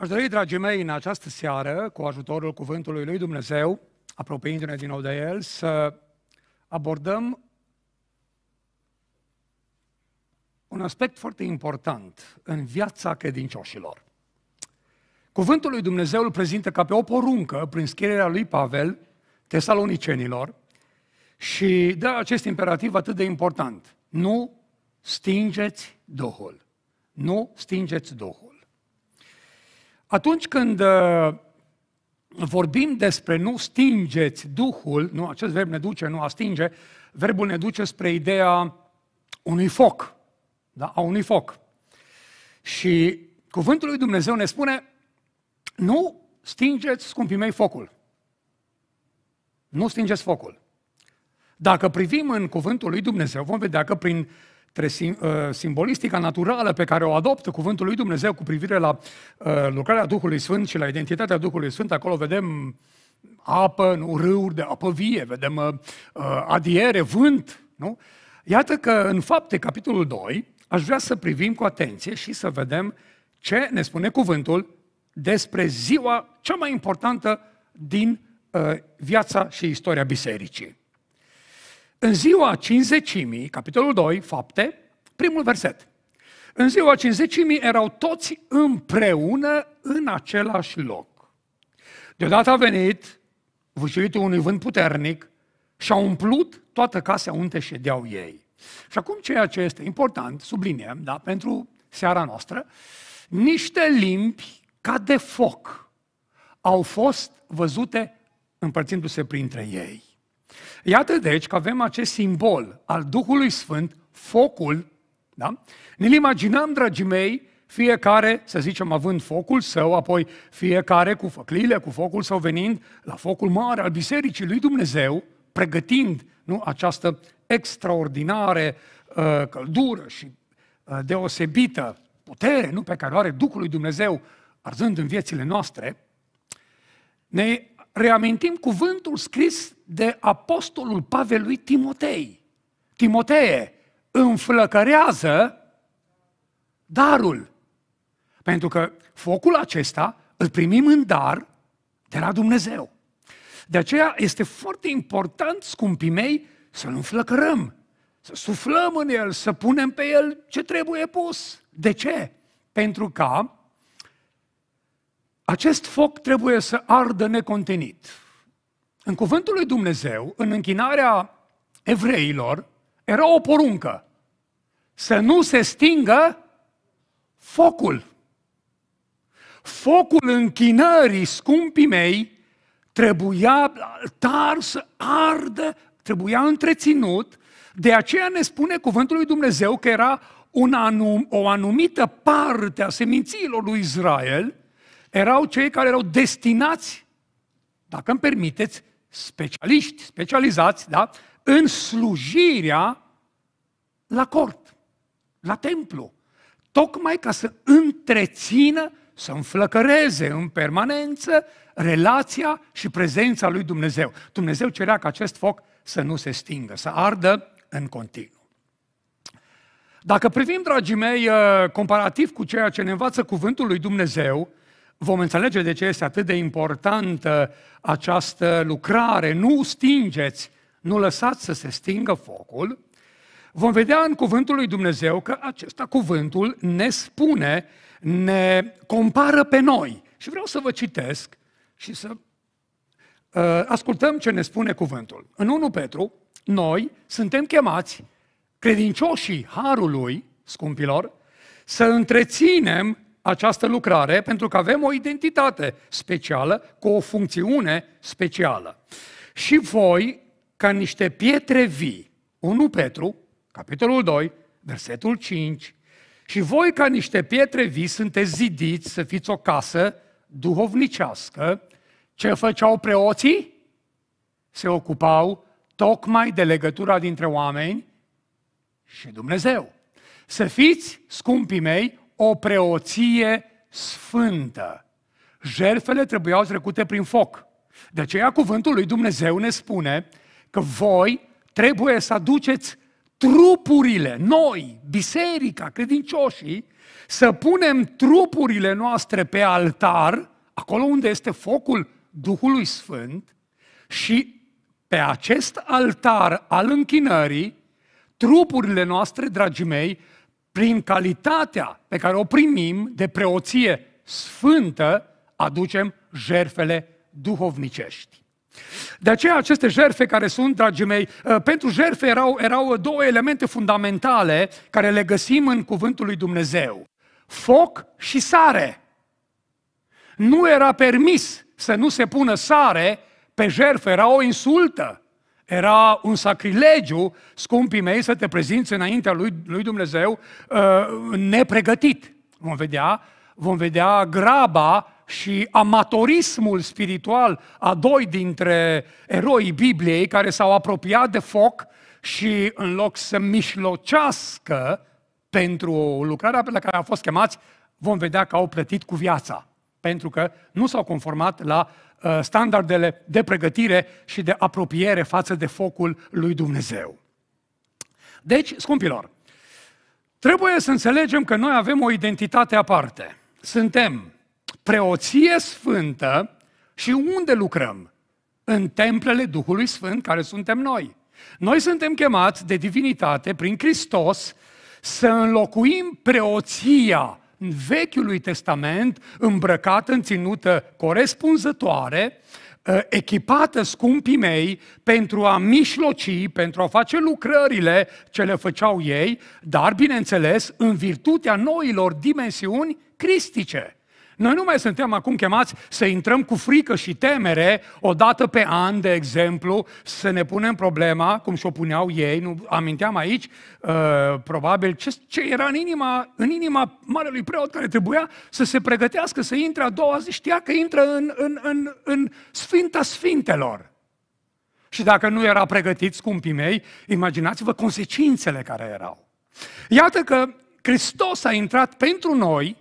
Aș dori, dragii mei, în această seară, cu ajutorul Cuvântului Lui Dumnezeu, apropiindu-ne din nou de El, să abordăm un aspect foarte important în viața credincioșilor. Cuvântul lui Dumnezeu îl prezintă ca pe o poruncă prin scrierea lui Pavel tesalonicenilor și dă acest imperativ atât de important. Nu stingeți Duhul. Nu stingeți Duhul. Atunci când ă, vorbim despre nu stingeți Duhul, nu, acest verb ne duce, nu a stinge, verbul ne duce spre ideea unui foc, da? a unui foc. Și cuvântul lui Dumnezeu ne spune, nu stingeți, scumpii mei, focul. Nu stingeți focul. Dacă privim în cuvântul lui Dumnezeu, vom vedea că prin Uh, simbolistica naturală pe care o adoptă cuvântul lui Dumnezeu cu privire la uh, lucrarea Duhului Sfânt și la identitatea Duhului Sfânt, acolo vedem apă, nu, râuri de apă vie, vedem uh, adiere, vânt, nu? Iată că în fapte, capitolul 2, aș vrea să privim cu atenție și să vedem ce ne spune cuvântul despre ziua cea mai importantă din uh, viața și istoria bisericii. În ziua cinzecimii, capitolul 2, fapte, primul verset. În ziua cinzecimii erau toți împreună în același loc. Deodată a venit vâșuitul unui vânt puternic și a umplut toată casa unde ședeau ei. Și acum ceea ce este important, subliniem, da, pentru seara noastră, niște limbi ca de foc au fost văzute împărțindu-se printre ei. Iată deci că avem acest simbol al Duhului Sfânt, focul, da? Ne-l imaginăm, dragii mei, fiecare, să zicem, având focul său, apoi fiecare cu făclile, cu focul său venind la focul mare al Bisericii lui Dumnezeu, pregătind nu, această extraordinare uh, căldură și uh, deosebită putere nu, pe care o are Duhul lui Dumnezeu arzând în viețile noastre, ne reamintim cuvântul scris de apostolul Pavel lui Timotei. Timotee, înflăcărează darul. Pentru că focul acesta îl primim în dar de la Dumnezeu. De aceea este foarte important, scumpii mei, să-l înflăcărăm, să suflăm în el, să punem pe el ce trebuie pus. De ce? Pentru ca acest foc trebuie să ardă necontenit. În cuvântul lui Dumnezeu, în închinarea evreilor, era o poruncă. Să nu se stingă focul. Focul închinării, scumpii mei, trebuia tar să ardă, trebuia întreținut. De aceea ne spune cuvântul lui Dumnezeu că era un anum, o anumită parte a semințiilor lui Israel – erau cei care erau destinați, dacă îmi permiteți, specialiști, specializați, da? În slujirea la cort, la templu, tocmai ca să întrețină, să înflăcăreze în permanență relația și prezența lui Dumnezeu. Dumnezeu cerea ca acest foc să nu se stingă, să ardă în continuu. Dacă privim, dragii mei, eh, comparativ cu ceea ce ne învață cuvântul lui Dumnezeu, vom înțelege de ce este atât de importantă această lucrare. Nu stingeți, nu lăsați să se stingă focul. Vom vedea în cuvântul lui Dumnezeu că acesta cuvântul ne spune, ne compară pe noi. Și vreau să vă citesc și să uh, ascultăm ce ne spune cuvântul. În 1 Petru, noi suntem chemați, credincioșii Harului, scumpilor, să întreținem această lucrare pentru că avem o identitate specială cu o funcțiune specială. Și voi, ca niște pietre vii, 1 Petru, capitolul 2, versetul 5, și voi, ca niște pietre vii, sunteți zidiți să fiți o casă duhovnicească. Ce făceau preoții? Se ocupau tocmai de legătura dintre oameni și Dumnezeu. Să fiți, scumpii mei, o preoție sfântă. Jertfele trebuiau trecute prin foc. De aceea cuvântul lui Dumnezeu ne spune că voi trebuie să aduceți trupurile, noi, biserica, credincioșii, să punem trupurile noastre pe altar, acolo unde este focul Duhului Sfânt, și pe acest altar al închinării, trupurile noastre, dragii mei, prin calitatea pe care o primim de preoție sfântă, aducem jerfele duhovnicești. De aceea aceste jerfe care sunt, dragii mei, ă, pentru jerfe erau, erau două elemente fundamentale care le găsim în cuvântul lui Dumnezeu. Foc și sare. Nu era permis să nu se pună sare pe jerfe, era o insultă. Era un sacrilegiu, scumpii mei, să te prezinți înaintea lui, lui Dumnezeu uh, nepregătit. Vom vedea, vom vedea graba și amatorismul spiritual a doi dintre eroii Bibliei care s-au apropiat de foc și în loc să mișlocească pentru lucrarea pe la care au fost chemați, vom vedea că au plătit cu viața, pentru că nu s-au conformat la Uh, standardele de pregătire și de apropiere față de focul lui Dumnezeu. Deci, scumpilor, trebuie să înțelegem că noi avem o identitate aparte. Suntem preoție sfântă și unde lucrăm? În templele Duhului Sfânt care suntem noi. Noi suntem chemați de divinitate prin Hristos să înlocuim preoția în Vechiului Testament, îmbrăcată în ținută corespunzătoare, ă, echipată, scumpii mei, pentru a mișloci, pentru a face lucrările ce le făceau ei, dar, bineînțeles, în virtutea noilor dimensiuni cristice. Noi nu mai suntem acum chemați să intrăm cu frică și temere o dată pe an, de exemplu, să ne punem problema, cum și-o puneau ei, nu aminteam aici, uh, probabil, ce, ce era în inima, în inima marelui preot care trebuia să se pregătească să intre a doua zi, știa că intră în, în, în, în Sfinta Sfintelor. Și dacă nu era pregătit, scumpii mei, imaginați-vă consecințele care erau. Iată că Hristos a intrat pentru noi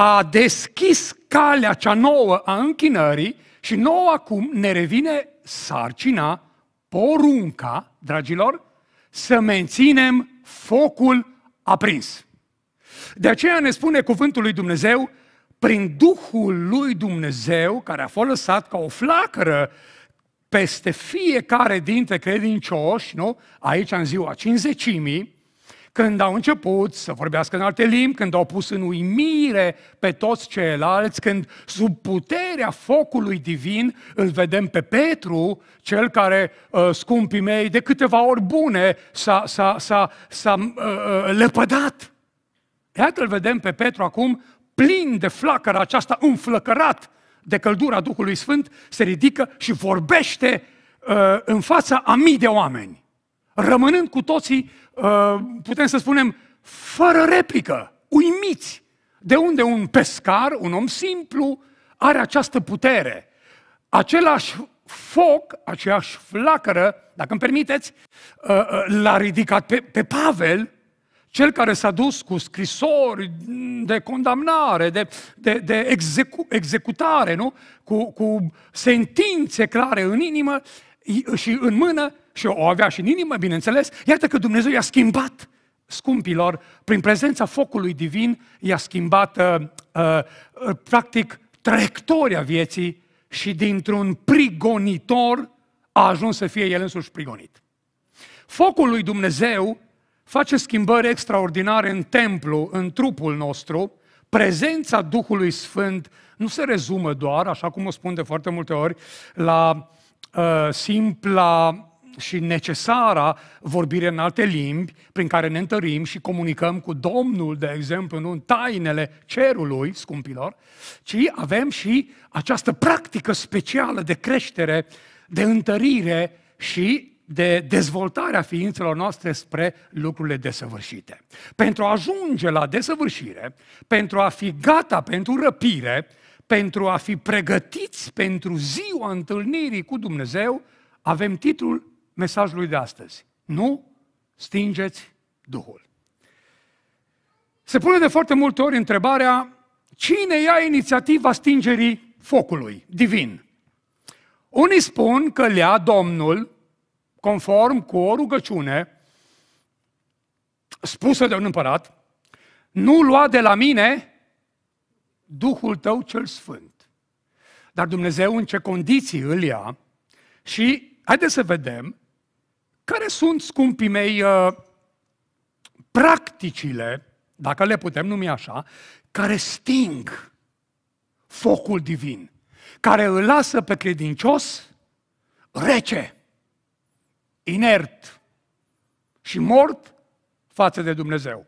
a deschis calea cea nouă a închinării și nouă acum ne revine sarcina, porunca, dragilor, să menținem focul aprins. De aceea ne spune cuvântul lui Dumnezeu, prin Duhul lui Dumnezeu, care a fost lăsat ca o flacără peste fiecare dintre credincioși, nu? aici în ziua cinzecimii, când au început să vorbească în alte limbi, când au pus în uimire pe toți ceilalți, când sub puterea focului divin îl vedem pe Petru, cel care, uh, scumpii mei, de câteva ori bune s-a, s-a, s-a, s-a uh, uh, lepădat. Iată îl vedem pe Petru acum plin de flacăra aceasta, înflăcărat de căldura Duhului Sfânt, se ridică și vorbește în fața a mii de oameni, rămânând cu toții Uh, putem să spunem, fără replică, uimiți. De unde un pescar, un om simplu, are această putere? Același foc, aceeași flacără, dacă îmi permiteți, uh, uh, l-a ridicat pe, pe Pavel, cel care s-a dus cu scrisori de condamnare, de, de, de execu, executare, nu? Cu, cu sentințe clare în inimă și în mână, și o avea și în inimă, bineînțeles, iată că Dumnezeu i-a schimbat scumpilor, prin prezența focului divin, i-a schimbat uh, uh, practic traiectoria vieții și dintr-un prigonitor a ajuns să fie el însuși prigonit. Focul lui Dumnezeu face schimbări extraordinare în templu, în trupul nostru, prezența Duhului Sfânt nu se rezumă doar, așa cum o spun de foarte multe ori, la uh, simpla și necesara vorbire în alte limbi, prin care ne întărim și comunicăm cu Domnul, de exemplu, nu în tainele cerului, scumpilor, ci avem și această practică specială de creștere, de întărire și de dezvoltarea ființelor noastre spre lucrurile desăvârșite. Pentru a ajunge la desăvârșire, pentru a fi gata pentru răpire, pentru a fi pregătiți pentru ziua întâlnirii cu Dumnezeu, avem titlul mesajului de astăzi. Nu stingeți Duhul. Se pune de foarte multe ori întrebarea cine ia inițiativa stingerii focului divin. Unii spun că le ia Domnul, conform cu o rugăciune spusă de un împărat, nu lua de la mine Duhul tău cel Sfânt. Dar Dumnezeu în ce condiții îl ia și haideți să vedem care sunt, scumpii mei, uh, practicile, dacă le putem numi așa, care sting focul divin, care îl lasă pe credincios rece, inert și mort față de Dumnezeu.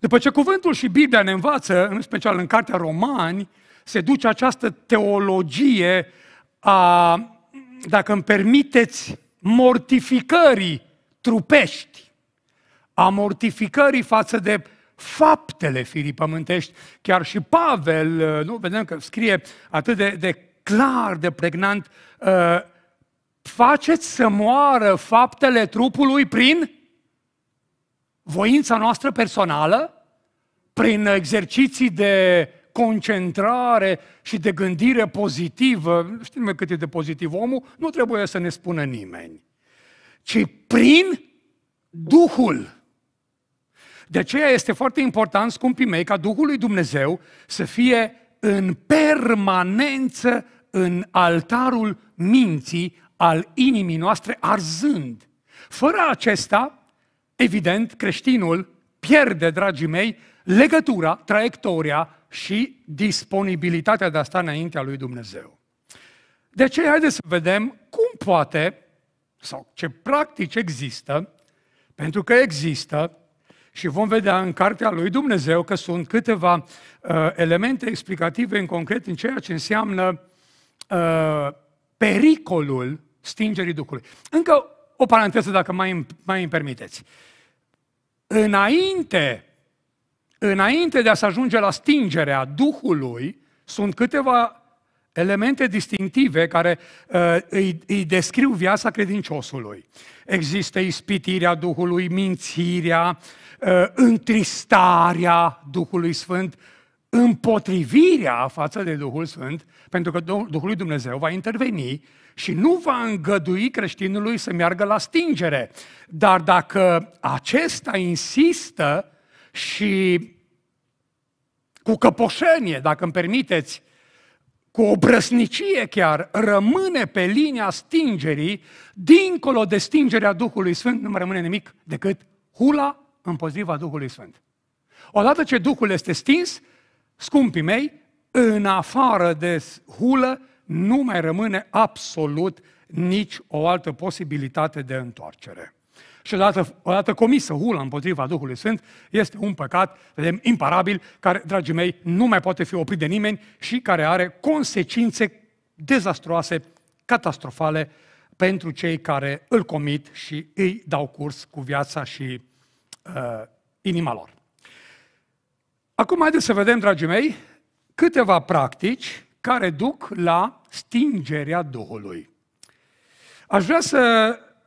După ce cuvântul și Biblia ne învață, în special în cartea Romani, se duce această teologie a, dacă îmi permiteți, mortificării trupești, a mortificării față de faptele firii pământești. Chiar și Pavel, uh, nu vedem că scrie atât de, de clar, de pregnant, uh, faceți să moară faptele trupului prin voința noastră personală, prin exerciții de concentrare și de gândire pozitivă, știm cât e de pozitiv omul, nu trebuie să ne spună nimeni, ci prin Duhul. De aceea este foarte important, scumpii mei, ca Duhul lui Dumnezeu să fie în permanență în altarul minții, al inimii noastre, arzând. Fără acesta, evident, creștinul pierde, dragii mei, legătura, traiectoria și disponibilitatea de a sta înaintea lui Dumnezeu. De ce? Haideți să vedem cum poate sau ce practici există, pentru că există și vom vedea în cartea lui Dumnezeu că sunt câteva uh, elemente explicative în concret în ceea ce înseamnă uh, pericolul stingerii Duhului. Încă o paranteză, dacă mai, mai îmi permiteți. Înainte Înainte de a se ajunge la stingerea Duhului, sunt câteva elemente distinctive care uh, îi, îi descriu viața credinciosului. Există ispitirea Duhului, mințirea, uh, întristarea Duhului Sfânt, împotrivirea față de Duhul Sfânt, pentru că Duhul lui Dumnezeu va interveni și nu va îngădui creștinului să meargă la stingere. Dar dacă acesta insistă, și cu căpoșenie, dacă îmi permiteți, cu o brăsnicie chiar, rămâne pe linia stingerii, dincolo de stingerea Duhului Sfânt nu mai rămâne nimic decât hula împotriva Duhului Sfânt. Odată ce Duhul este stins, scumpii mei, în afară de hulă nu mai rămâne absolut nici o altă posibilitate de întoarcere și odată, odată comisă hula împotriva Duhului Sfânt, este un păcat, vedem, imparabil, care, dragii mei, nu mai poate fi oprit de nimeni și care are consecințe dezastroase, catastrofale pentru cei care îl comit și îi dau curs cu viața și uh, inima lor. Acum haideți să vedem, dragii mei, câteva practici care duc la stingerea Duhului. Aș vrea să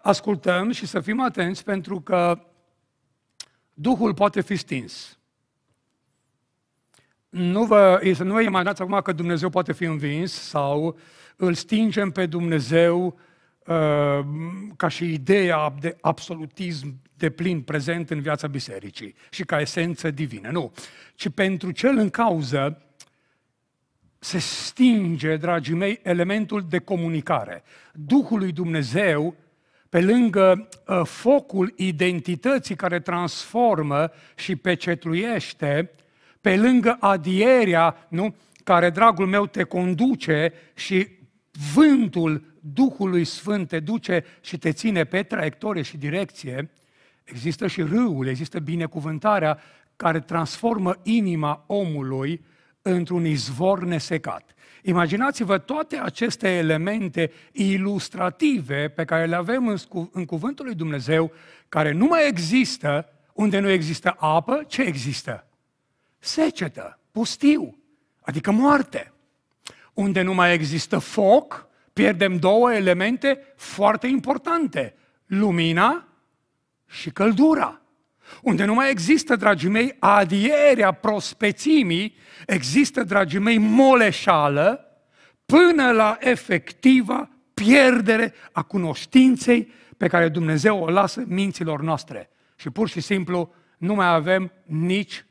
ascultăm și să fim atenți pentru că Duhul poate fi stins. Nu vă, să nu vă imaginați acum că Dumnezeu poate fi învins sau îl stingem pe Dumnezeu uh, ca și ideea de absolutism de plin prezent în viața bisericii și ca esență divină. Nu. Ci pentru cel în cauză se stinge, dragii mei, elementul de comunicare. Duhul lui Dumnezeu pe lângă ă, focul identității care transformă și pecetluiește, pe lângă adierea, nu? care, dragul meu, te conduce și vântul Duhului Sfânt te duce și te ține pe traiectorie și direcție, există și râul, există binecuvântarea care transformă inima omului într-un izvor nesecat. Imaginați-vă toate aceste elemente ilustrative pe care le avem în, scu- în Cuvântul lui Dumnezeu, care nu mai există unde nu există apă, ce există? Secetă, pustiu, adică moarte. Unde nu mai există foc, pierdem două elemente foarte importante, lumina și căldura unde nu mai există, dragii mei, adierea prospețimii, există, dragii mei, moleșală, până la efectiva pierdere a cunoștinței pe care Dumnezeu o lasă minților noastre. Și pur și simplu nu mai avem nici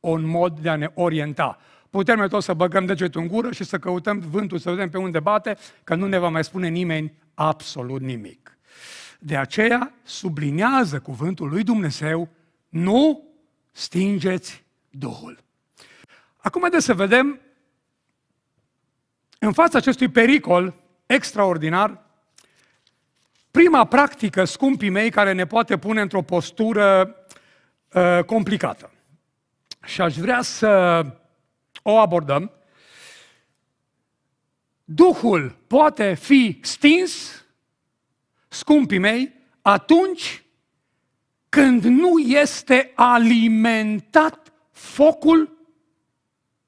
un mod de a ne orienta. Putem noi toți să băgăm degetul în gură și să căutăm vântul, să vedem pe unde bate, că nu ne va mai spune nimeni absolut nimic. De aceea sublinează cuvântul lui Dumnezeu, nu stingeți Duhul. Acum haideți să vedem, în fața acestui pericol extraordinar, prima practică, scumpii mei, care ne poate pune într-o postură uh, complicată. Și aș vrea să o abordăm. Duhul poate fi stins scumpii mei, atunci când nu este alimentat focul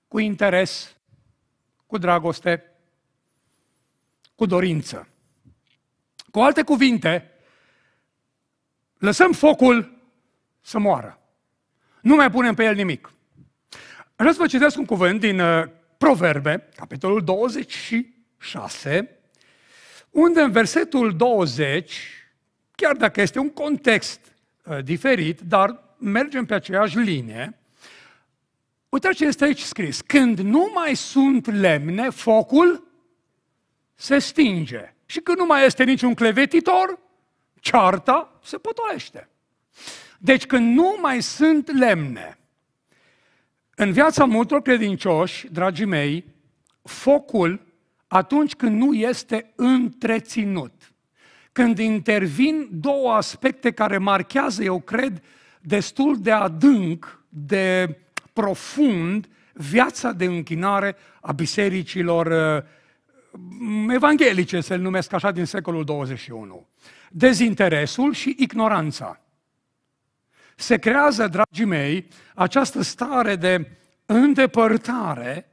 cu interes, cu dragoste, cu dorință. Cu alte cuvinte, lăsăm focul să moară. Nu mai punem pe el nimic. Vreau să vă citesc un cuvânt din uh, Proverbe, capitolul 26, unde în versetul 20, chiar dacă este un context uh, diferit, dar mergem pe aceeași linie, uitați ce este aici scris. Când nu mai sunt lemne, focul se stinge. Și când nu mai este niciun clevetitor, cearta se potolește. Deci când nu mai sunt lemne, în viața multor credincioși, dragii mei, focul atunci când nu este întreținut. Când intervin două aspecte care marchează, eu cred, destul de adânc, de profund, viața de închinare a bisericilor uh, mm, evanghelice, să le numesc așa, din secolul 21. Dezinteresul și ignoranța. Se creează, dragii mei, această stare de îndepărtare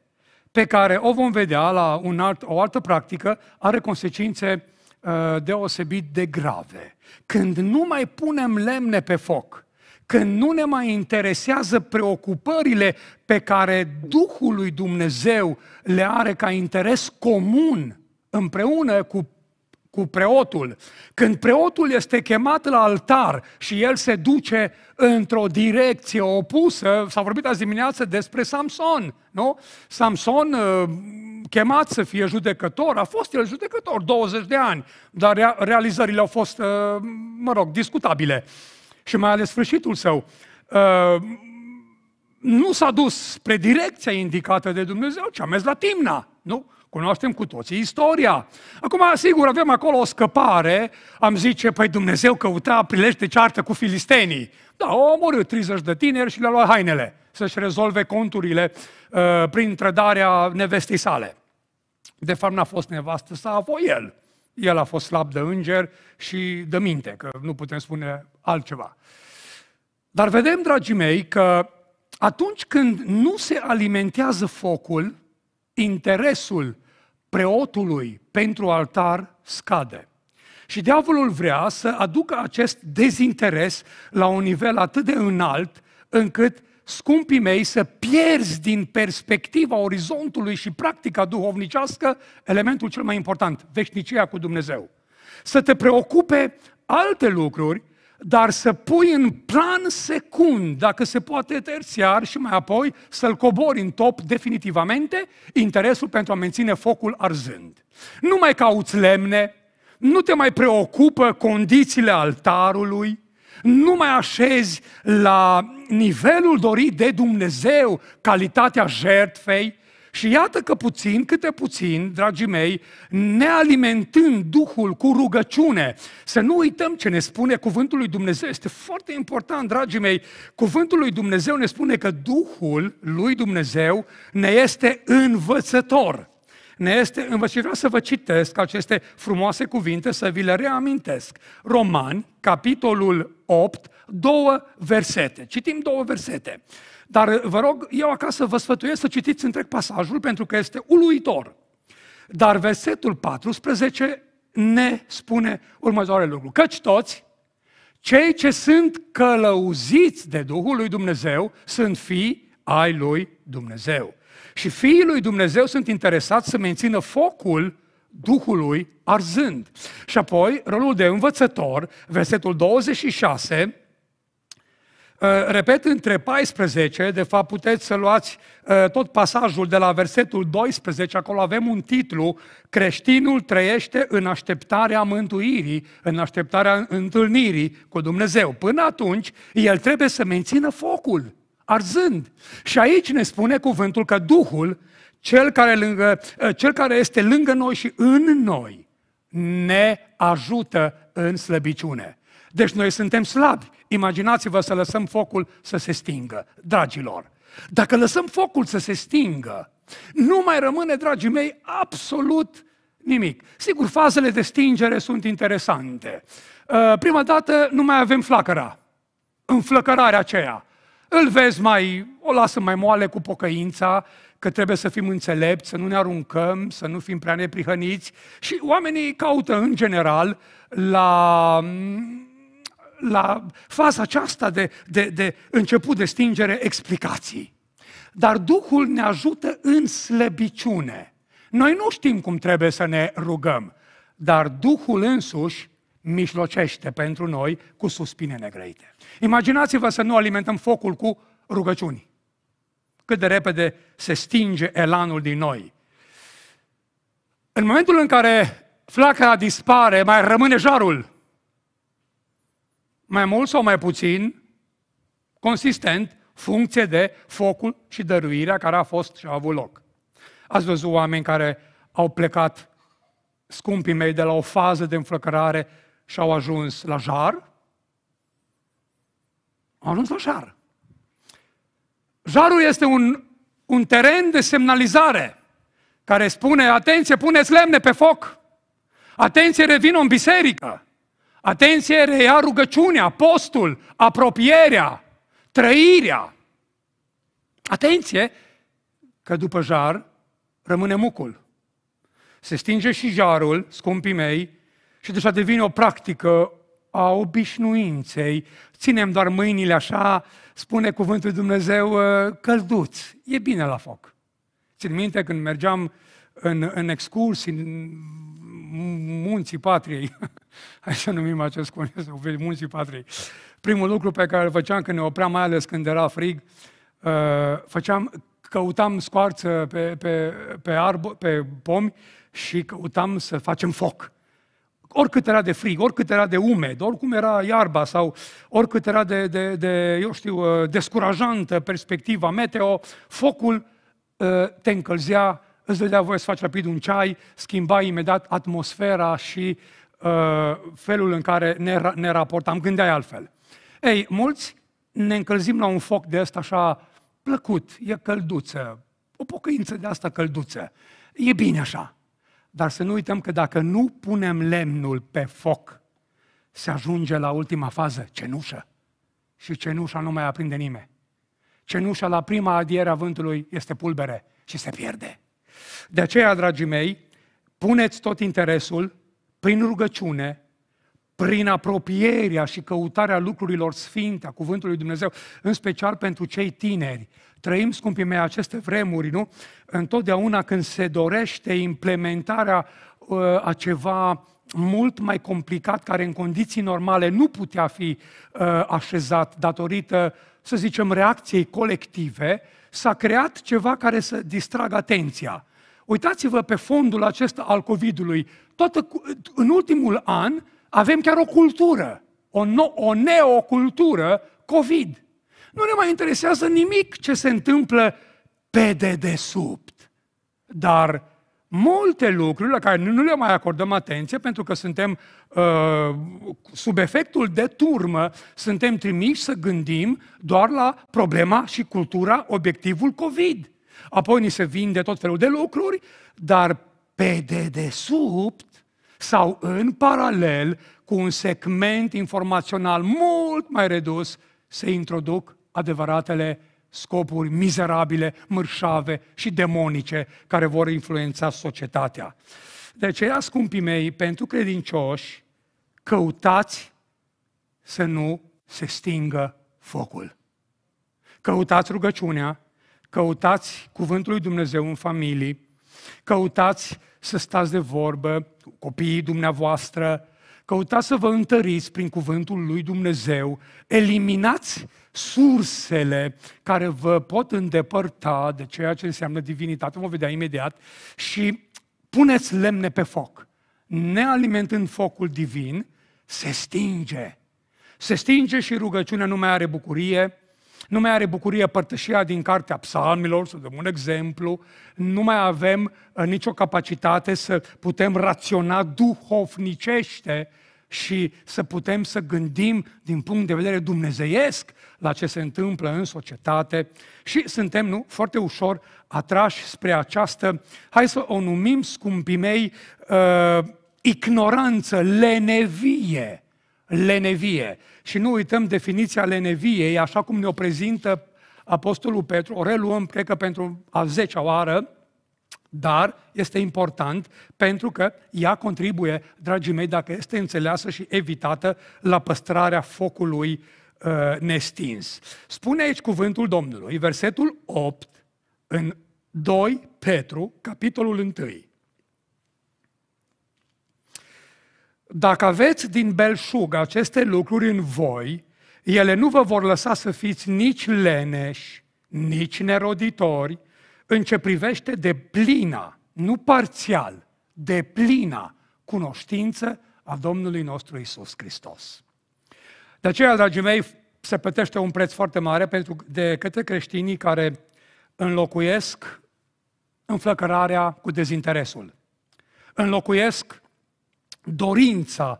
pe care o vom vedea la un alt, o altă practică, are consecințe uh, deosebit de grave. Când nu mai punem lemne pe foc, când nu ne mai interesează preocupările pe care Duhul lui Dumnezeu le are ca interes comun împreună cu cu preotul. Când preotul este chemat la altar și el se duce într-o direcție opusă, s-a vorbit azi dimineață despre Samson, nu? Samson, uh, chemat să fie judecător, a fost el judecător 20 de ani, dar realizările au fost, uh, mă rog, discutabile. Și mai ales sfârșitul său uh, nu s-a dus spre direcția indicată de Dumnezeu, ci a mers la Timna, nu? Cunoaștem cu toții istoria. Acum, sigur, avem acolo o scăpare. Am zice, păi Dumnezeu căuta prilej de ceartă cu filistenii. Da, au omorât 30 de tineri și le-a luat hainele să-și rezolve conturile uh, prin trădarea nevestei sale. De fapt, n-a fost nevastă sa, a fost el. El a fost slab de înger și de minte, că nu putem spune altceva. Dar vedem, dragii mei, că atunci când nu se alimentează focul, interesul preotului pentru altar scade. Și diavolul vrea să aducă acest dezinteres la un nivel atât de înalt încât scumpii mei, să pierzi din perspectiva orizontului și practica duhovnicească elementul cel mai important, veșnicia cu Dumnezeu. Să te preocupe alte lucruri dar să pui în plan secund, dacă se poate terțiar și mai apoi să-l cobori în top definitivamente, interesul pentru a menține focul arzând. Nu mai cauți lemne, nu te mai preocupă condițiile altarului, nu mai așezi la nivelul dorit de Dumnezeu calitatea jertfei, și iată că puțin, câte puțin, dragii mei, ne alimentând Duhul cu rugăciune, să nu uităm ce ne spune cuvântul lui Dumnezeu. Este foarte important, dragii mei, cuvântul lui Dumnezeu ne spune că Duhul lui Dumnezeu ne este învățător ne este învățător vreau să vă citesc aceste frumoase cuvinte, să vi le reamintesc. Romani, capitolul 8, două versete. Citim două versete. Dar eh, vă rog, eu acasă vă sfătuiesc să citiți întreg pasajul pentru că este uluitor. Dar versetul 14 ne spune următoarele lucru. Căci toți cei ce sunt călăuziți de Duhul lui Dumnezeu sunt fii ai lui Dumnezeu. Și fiii lui Dumnezeu sunt interesați să mențină focul Duhului arzând. Și apoi, rolul de învățător, versetul 26, Ă, repet, între 14, de fapt puteți să luați ă, tot pasajul de la versetul 12, acolo avem un titlu, Creștinul trăiește în așteptarea mântuirii, în așteptarea întâlnirii cu Dumnezeu. Până atunci, el trebuie să mențină focul, arzând. Și aici ne spune cuvântul că Duhul, cel care, lângă, ă, cel care este lângă noi și în noi, ne ajută în slăbiciune. Deci noi suntem slabi, Imaginați-vă să lăsăm focul să se stingă, dragilor. Dacă lăsăm focul să se stingă, nu mai rămâne, dragii mei, absolut nimic. Sigur, fazele de stingere sunt interesante. Uh, prima dată nu mai avem flacăra, înflăcărarea aceea. Îl vezi mai, o lasă mai moale cu pocăința, că trebuie să fim înțelepți, să nu ne aruncăm, să nu fim prea neprihăniți și oamenii caută în general la mm, la faza aceasta de, de, de început de stingere explicații. Dar Duhul ne ajută în slăbiciune. Noi nu știm cum trebuie să ne rugăm, dar Duhul însuși mișlocește pentru noi cu suspine negreite. Imaginați-vă să nu alimentăm focul cu rugăciuni. Cât de repede se stinge elanul din noi. În momentul în care flacăra dispare, mai rămâne jarul mai mult sau mai puțin, consistent, funcție de focul și dăruirea care a fost și a avut loc. Ați văzut oameni care au plecat, scumpii mei, de la o fază de înflăcărare și au ajuns la jar? Au ajuns la jar. Jarul este un, un teren de semnalizare care spune, atenție, puneți lemne pe foc! Atenție, revin în biserică! Atenție, reia rugăciunea, postul, apropierea, trăirea. Atenție, că după jar rămâne mucul. Se stinge și jarul, scumpii mei, și deja devine o practică a obișnuinței. Ținem doar mâinile așa, spune cuvântul Dumnezeu, ă, călduți, e bine la foc. Țin minte când mergeam în, în excursii, în munții patriei, hai să numim acest cunezeu, munții patriei. Primul lucru pe care îl făceam când ne opream, mai ales când era frig, uh, făceam, căutam scoarță pe, pe, pe, arbo, pe pomi și căutam să facem foc. Oricât era de frig, oricât era de umed, oricum era iarba sau oricât era de, de, de eu știu, uh, descurajantă perspectiva meteo, focul uh, te încălzea îți dădea voie să faci rapid un ceai, schimba imediat atmosfera și uh, felul în care ne, ne raportam, gândeai altfel. Ei, mulți ne încălzim la un foc de ăsta așa plăcut, e călduță, o pocăință de asta călduță. E bine așa. Dar să nu uităm că dacă nu punem lemnul pe foc, se ajunge la ultima fază, cenușă. Și cenușa nu mai aprinde nimeni. Cenușa la prima adiere a vântului este pulbere și se pierde. De aceea, dragii mei, puneți tot interesul prin rugăciune, prin apropierea și căutarea lucrurilor sfinte a Cuvântului lui Dumnezeu, în special pentru cei tineri. Trăim, scumpii mei, aceste vremuri, nu? Întotdeauna când se dorește implementarea uh, a ceva mult mai complicat, care în condiții normale nu putea fi uh, așezat datorită, să zicem, reacției colective, s-a creat ceva care să distragă atenția. Uitați-vă pe fondul acesta al COVID-ului. Toată, în ultimul an avem chiar o cultură, o, no, o neocultură COVID. Nu ne mai interesează nimic ce se întâmplă pe dedesubt. Dar multe lucruri la care nu le mai acordăm atenție pentru că suntem uh, sub efectul de turmă, suntem trimiși să gândim doar la problema și cultura, obiectivul COVID apoi ni se vinde tot felul de lucruri, dar pe dedesubt sau în paralel cu un segment informațional mult mai redus se introduc adevăratele scopuri mizerabile, mârșave și demonice care vor influența societatea. De deci, aceea, scumpii mei, pentru credincioși, căutați să nu se stingă focul. Căutați rugăciunea, Căutați cuvântul lui Dumnezeu în familie. căutați să stați de vorbă cu copiii dumneavoastră, căutați să vă întăriți prin cuvântul lui Dumnezeu, eliminați sursele care vă pot îndepărta de ceea ce înseamnă divinitate, vom vedea imediat, și puneți lemne pe foc. Nealimentând focul divin, se stinge. Se stinge și rugăciunea nu mai are bucurie, nu mai are bucurie părtășia din cartea psalmilor, să dăm un exemplu, nu mai avem uh, nicio capacitate să putem raționa duhovnicește și să putem să gândim din punct de vedere dumnezeiesc la ce se întâmplă în societate și suntem nu, foarte ușor atrași spre această, hai să o numim, scumpii mei, uh, ignoranță, lenevie, lenevie și nu uităm definiția leneviei, așa cum ne-o prezintă Apostolul Petru, o reluăm, cred că pentru a zecea oară, dar este important pentru că ea contribuie, dragii mei, dacă este înțeleasă și evitată, la păstrarea focului uh, nestins. Spune aici cuvântul Domnului, versetul 8, în 2 Petru, capitolul 1. Dacă aveți din belșug aceste lucruri în voi, ele nu vă vor lăsa să fiți nici leneși, nici neroditori, în ce privește de plina, nu parțial, de plina cunoștință a Domnului nostru Isus Hristos. De aceea, dragii mei, se plătește un preț foarte mare pentru de către creștinii care înlocuiesc înflăcărarea cu dezinteresul. Înlocuiesc dorința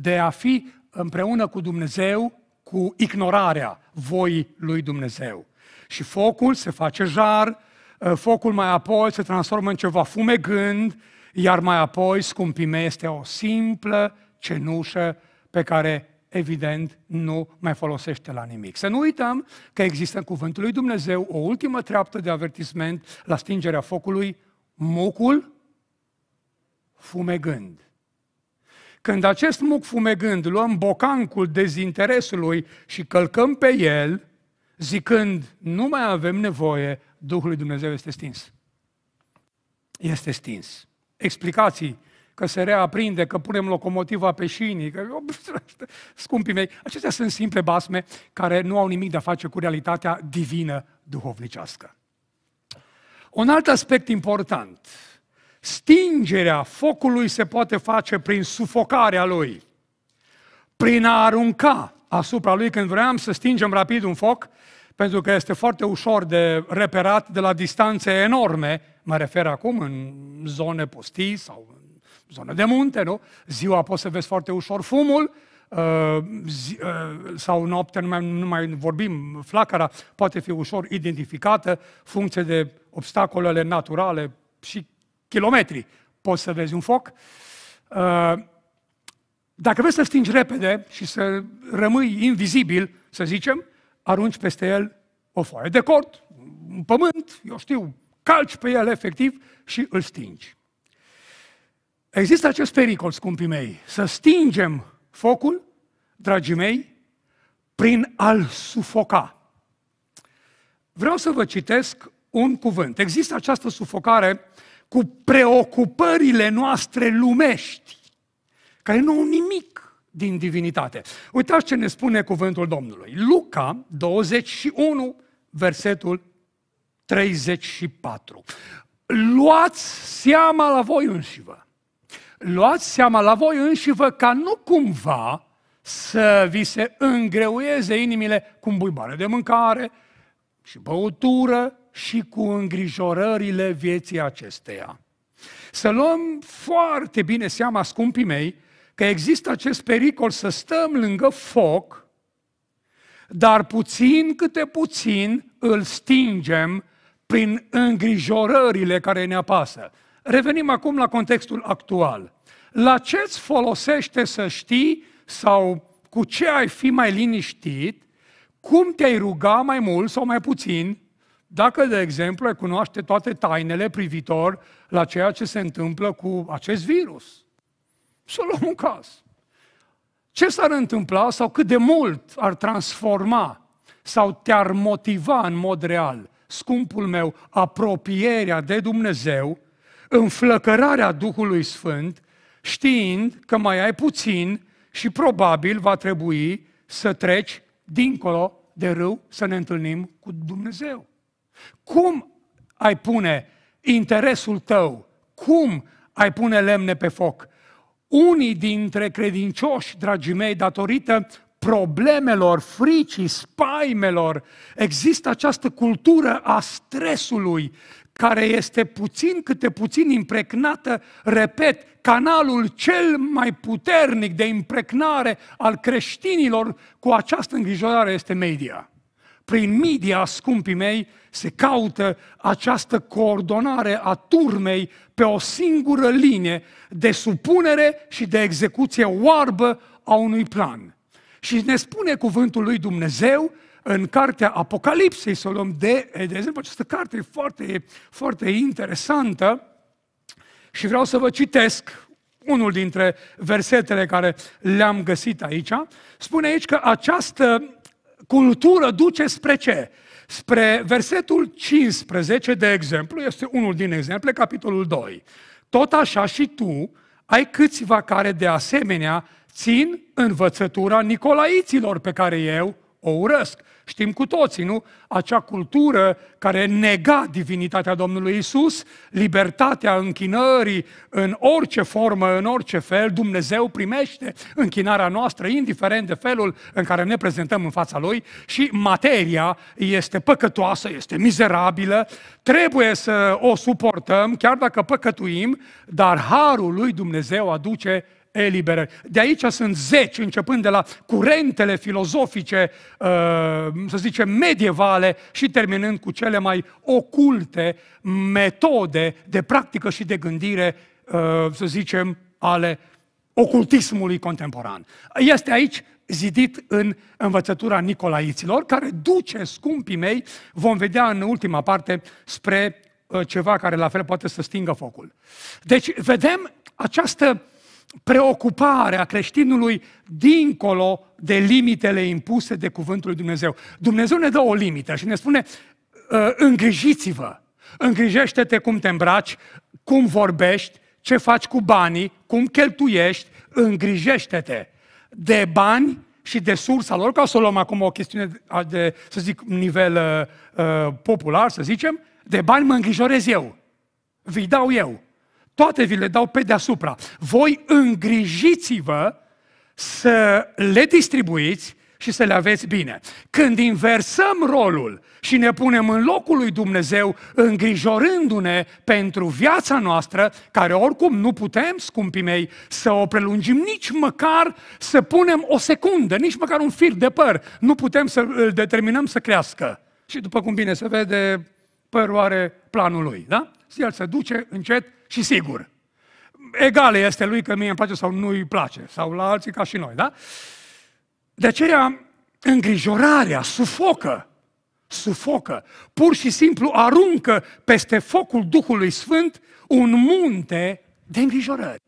de a fi împreună cu Dumnezeu, cu ignorarea voii lui Dumnezeu. Și focul se face jar, ă, focul mai apoi se transformă în ceva fumegând, iar mai apoi scumpime este o simplă cenușă pe care evident, nu mai folosește la nimic. Să nu uităm că există în cuvântul lui Dumnezeu o ultimă treaptă de avertisment la stingerea focului, mucul fumegând. Când acest muc fumegând luăm bocancul dezinteresului și călcăm pe el, zicând, nu mai avem nevoie, Duhul lui Dumnezeu este stins. Este stins. Explicații că se reaprinde, că punem locomotiva pe șinii, că... scumpii mei, acestea sunt simple basme care nu au nimic de a face cu realitatea divină duhovnicească. Un alt aspect important Stingerea focului se poate face prin sufocarea lui, prin a arunca asupra lui. Când vreau să stingem rapid un foc, pentru că este foarte ușor de reperat de la distanțe enorme, mă refer acum în zone pustii sau în zone de munte, nu? Ziua poți să vezi foarte ușor fumul, Uh, zi, uh, sau noapte, nu mai, nu mai vorbim, flacăra poate fi ușor identificată, funcție de obstacolele naturale și kilometri poți să vezi un foc. Uh, dacă vrei să stingi repede și să rămâi invizibil, să zicem, arunci peste el o foaie de cort, un pământ, eu știu, calci pe el efectiv și îl stingi. Există acest pericol, scumpii mei, să stingem focul, dragii mei, prin a-l sufoca. Vreau să vă citesc un cuvânt. Există această sufocare cu preocupările noastre lumești, care nu au nimic din divinitate. Uitați ce ne spune cuvântul Domnului. Luca 21, versetul 34. Luați seama la voi înșivă. Luați seama la voi înșivă ca nu cumva să vi se îngreuieze inimile cu buibare de mâncare și băutură și cu îngrijorările vieții acesteia. Să luăm foarte bine seama, scumpii mei, că există acest pericol să stăm lângă foc, dar puțin câte puțin îl stingem prin îngrijorările care ne apasă. Revenim acum la contextul actual. La ce îți folosește să știi sau cu ce ai fi mai liniștit, cum te-ai ruga mai mult sau mai puțin, dacă, de exemplu, cunoaște toate tainele privitor la ceea ce se întâmplă cu acest virus. Să luăm un caz. Ce s-ar întâmpla sau cât de mult ar transforma sau te-ar motiva în mod real, scumpul meu, apropierea de Dumnezeu, înflăcărarea Duhului Sfânt, știind că mai ai puțin și probabil va trebui să treci dincolo de râu să ne întâlnim cu Dumnezeu. Cum ai pune interesul tău? Cum ai pune lemne pe foc? Unii dintre credincioși, dragii mei, datorită problemelor, fricii, spaimelor, există această cultură a stresului care este puțin câte puțin impregnată. repet, canalul cel mai puternic de impregnare al creștinilor cu această îngrijorare este media prin media, scumpii mei, se caută această coordonare a turmei pe o singură linie de supunere și de execuție oarbă a unui plan. Și ne spune cuvântul lui Dumnezeu în cartea Apocalipsei, să o luăm de, de exemplu, această carte e foarte, foarte interesantă și vreau să vă citesc unul dintre versetele care le-am găsit aici. Spune aici că această cultură duce spre ce? Spre versetul 15, de exemplu, este unul din exemple, capitolul 2. Tot așa și tu ai câțiva care de asemenea țin învățătura nicolaiților pe care eu o urăsc. Știm cu toții, nu? Acea cultură care nega divinitatea Domnului Isus, libertatea închinării în orice formă, în orice fel, Dumnezeu primește închinarea noastră, indiferent de felul în care ne prezentăm în fața Lui și materia este păcătoasă, este mizerabilă, trebuie să o suportăm, chiar dacă păcătuim, dar harul lui Dumnezeu aduce eliberări. De aici sunt zeci, începând de la curentele filozofice, uh, să zicem, medievale și terminând cu cele mai oculte metode de practică și de gândire, uh, să zicem, ale ocultismului contemporan. Este aici zidit în învățătura Nicolaiților, care duce, scumpii mei, vom vedea în ultima parte, spre uh, ceva care la fel poate să stingă focul. Deci vedem această preocupare a creștinului dincolo de limitele impuse de cuvântul lui Dumnezeu. Dumnezeu ne dă o limită și ne spune ă, îngrijiți-vă, îngrijește-te cum te îmbraci, cum vorbești, ce faci cu banii, cum cheltuiești, îngrijește-te de bani și de sursa lor, ca să o luăm acum o chestiune de, să zic, nivel uh, popular, să zicem, de bani mă îngrijorez eu, vi dau eu. Toate vi le dau pe deasupra. Voi îngrijiți-vă să le distribuiți și să le aveți bine. Când inversăm rolul și ne punem în locul lui Dumnezeu, îngrijorându-ne pentru viața noastră, care oricum nu putem, scumpii mei, să o prelungim nici măcar să punem o secundă, nici măcar un fir de păr, nu putem să îl determinăm să crească. Și după cum bine se vede, părul are planul lui, da? El se duce încet, și sigur. egal este lui că mie îmi place sau nu îi place, sau la alții ca și noi, da? De aceea, îngrijorarea sufocă, sufocă, pur și simplu aruncă peste focul Duhului Sfânt un munte de îngrijorări.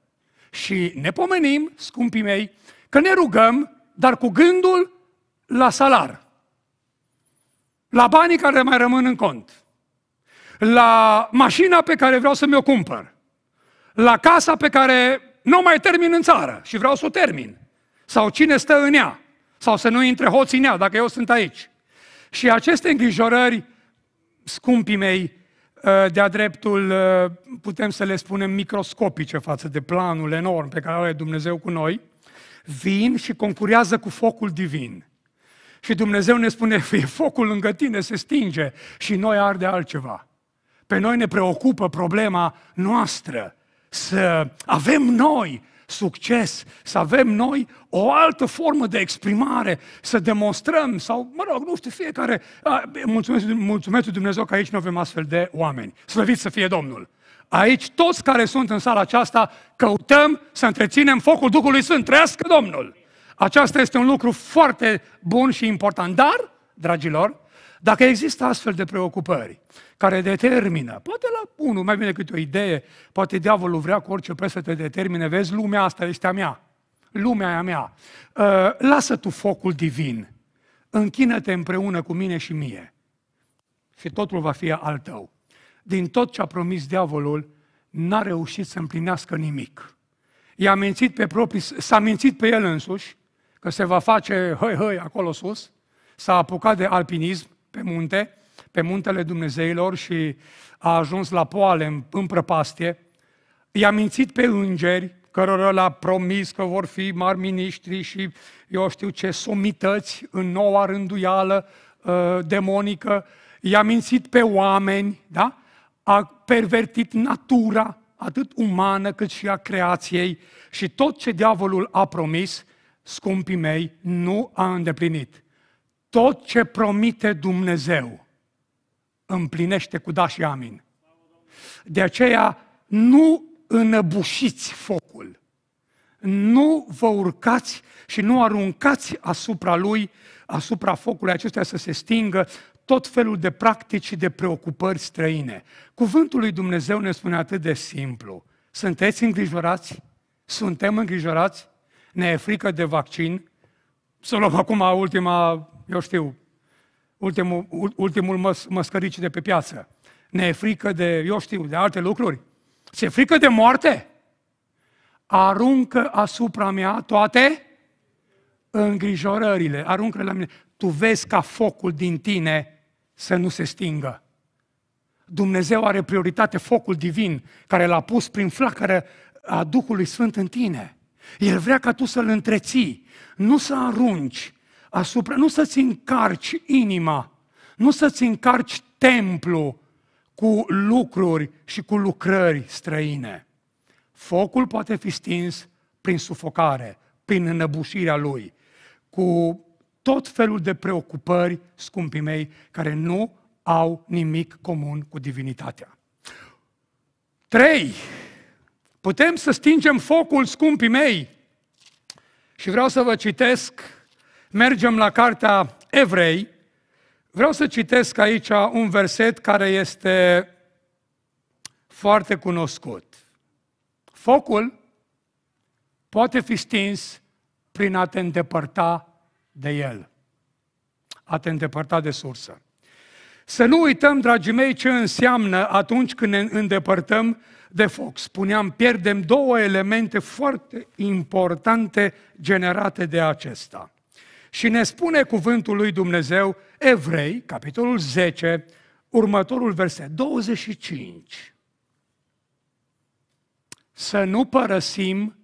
Și ne pomenim, scumpii mei, că ne rugăm, dar cu gândul la salar, la banii care mai rămân în cont, la mașina pe care vreau să mi-o cumpăr, la casa pe care nu mai termin în țară și vreau să o termin, sau cine stă în ea, sau să nu intre hoții în ea, dacă eu sunt aici. Și aceste îngrijorări, scumpii mei, ă, de-a dreptul, ă, putem să le spunem, microscopice față de planul enorm pe care are Dumnezeu cu noi, vin și concurează cu focul divin. Și Dumnezeu ne spune, e focul lângă tine, se stinge și noi arde altceva pe noi ne preocupă problema noastră. Să avem noi succes, să avem noi o altă formă de exprimare, să demonstrăm sau, mă rog, nu știu, fiecare, mulțumesc, mulțumesc Dumnezeu că aici nu avem astfel de oameni. Slăviți să fie Domnul! Aici toți care sunt în sala aceasta căutăm să întreținem focul Duhului Sfânt. Trăiască Domnul! Aceasta este un lucru foarte bun și important. Dar, dragilor, dacă există astfel de preocupări, care determină. Poate la unul, mai bine câte o idee, poate diavolul vrea cu orice preț să te determine. Vezi, lumea asta este a mea. Lumea e a mea. Uh, lasă tu focul divin. Închină-te împreună cu mine și mie. Și totul va fi al tău. Din tot ce a promis diavolul, n-a reușit să împlinească nimic. I-a mințit pe proprii, s-a mințit pe el însuși, că se va face hăi, hăi acolo sus, s-a apucat de alpinism pe munte, pe muntele Dumnezeilor și a ajuns la poale în, în prăpastie, i-a mințit pe îngeri, cărora l a promis că vor fi mari miniștri și eu știu ce somități în noua rânduială uh, demonică, i-a mințit pe oameni, da? a pervertit natura, atât umană cât și a creației și tot ce diavolul a promis, scumpii mei, nu a îndeplinit. Tot ce promite Dumnezeu împlinește cu da și amin. De aceea, nu înăbușiți focul. Nu vă urcați și nu aruncați asupra lui, asupra focului acestuia să se stingă tot felul de practici și de preocupări străine. Cuvântul lui Dumnezeu ne spune atât de simplu. Sunteți îngrijorați? Suntem îngrijorați? Ne e frică de vaccin? Să luăm acum ultima, eu știu, ultimul, ultimul măs, măscărici de pe piață. Ne e frică de, eu știu, de alte lucruri. Se frică de moarte. Aruncă asupra mea toate îngrijorările. aruncă la mine. Tu vezi ca focul din tine să nu se stingă. Dumnezeu are prioritate focul divin care l-a pus prin flacără a Duhului Sfânt în tine. El vrea ca tu să-l întreții, nu să arunci asupra, nu să-ți încarci inima, nu să-ți încarci templu cu lucruri și cu lucrări străine. Focul poate fi stins prin sufocare, prin înăbușirea lui, cu tot felul de preocupări, scumpii mei, care nu au nimic comun cu divinitatea. 3. Putem să stingem focul, scumpii mei. Și vreau să vă citesc mergem la cartea Evrei, vreau să citesc aici un verset care este foarte cunoscut. Focul poate fi stins prin a te îndepărta de el, a te îndepărta de sursă. Să nu uităm, dragii mei, ce înseamnă atunci când ne îndepărtăm de foc. Spuneam, pierdem două elemente foarte importante generate de acesta. Și ne spune cuvântul lui Dumnezeu, Evrei, capitolul 10, următorul verset, 25. Să nu părăsim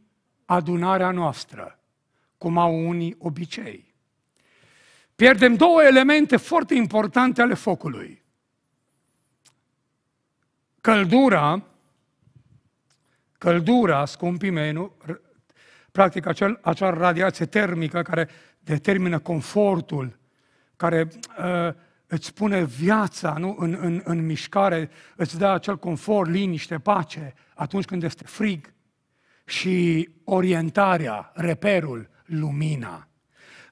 adunarea noastră, cum au unii obicei. Pierdem două elemente foarte importante ale focului. Căldura, căldura, scumpii mei, nu? practic acel, acea radiație termică care determină confortul, care uh, îți pune viața nu? În, în, în mișcare, îți dă acel confort, liniște, pace atunci când este frig. Și orientarea, reperul, lumina.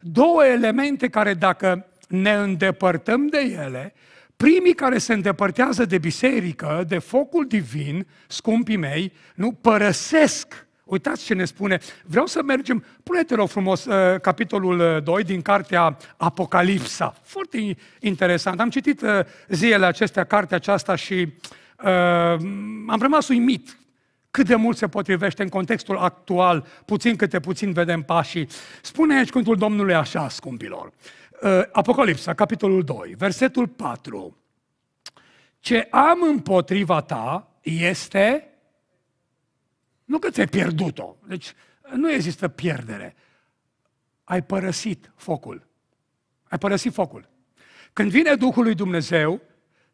Două elemente care dacă ne îndepărtăm de ele, primii care se îndepărtează de biserică, de focul divin, scumpii mei, nu părăsesc Uitați ce ne spune. Vreau să mergem, pune-te rog frumos, uh, capitolul 2 uh, din cartea Apocalipsa. Foarte interesant. Am citit uh, zilele acestea, cartea aceasta și uh, am rămas uimit cât de mult se potrivește în contextul actual, puțin câte puțin vedem pașii. Spune aici cuvântul Domnului așa, scumpilor. Apocalipsa, capitolul 2, versetul 4. Ce am împotriva ta este nu că ți-ai pierdut-o. Deci nu există pierdere. Ai părăsit focul. Ai părăsit focul. Când vine Duhul lui Dumnezeu,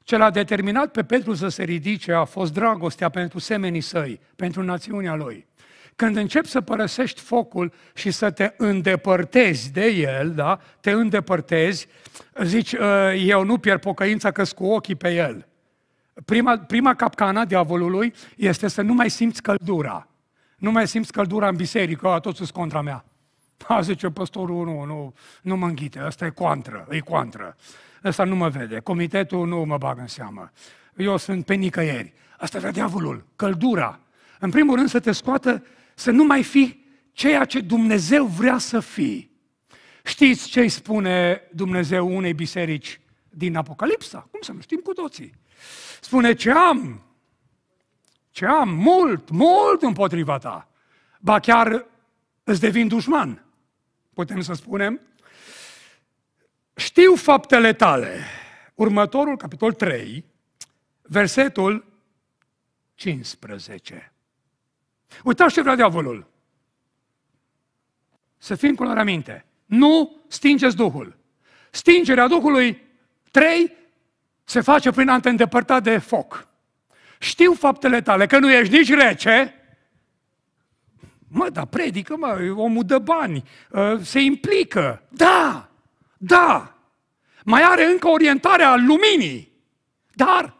ce l-a determinat pe Petru să se ridice a fost dragostea pentru semenii săi, pentru națiunea lui. Când începi să părăsești focul și să te îndepărtezi de el, da? te îndepărtezi, zici, ă, eu nu pierd pocăința că cu ochii pe el. Prima, prima capcana diavolului este să nu mai simți căldura. Nu mai simți căldura în biserică, a, toți sunt contra mea. A, zice păstorul, nu, nu, nu mă înghite, ăsta e contră, e contră. Ăsta nu mă vede, comitetul nu mă bag în seamă. Eu sunt pe nicăieri. Asta era diavolul, căldura. În primul rând să te scoată, să nu mai fii ceea ce Dumnezeu vrea să fii. Știți ce îi spune Dumnezeu unei biserici din Apocalipsa, cum să nu știm cu toții. Spune ce am, ce am mult, mult împotriva ta, ba chiar îți devin dușman, putem să spunem. Știu faptele tale. Următorul, capitol 3, versetul 15. Uitați ce vrea diavolul. Să fim cu la minte. Nu stingeți Duhul. Stingerea Duhului Trei, se face prin a te îndepărta de foc. Știu faptele tale, că nu ești nici rece. Mă, dar predică, mă, omul dă bani, ă, se implică. Da, da, mai are încă orientarea luminii. Dar,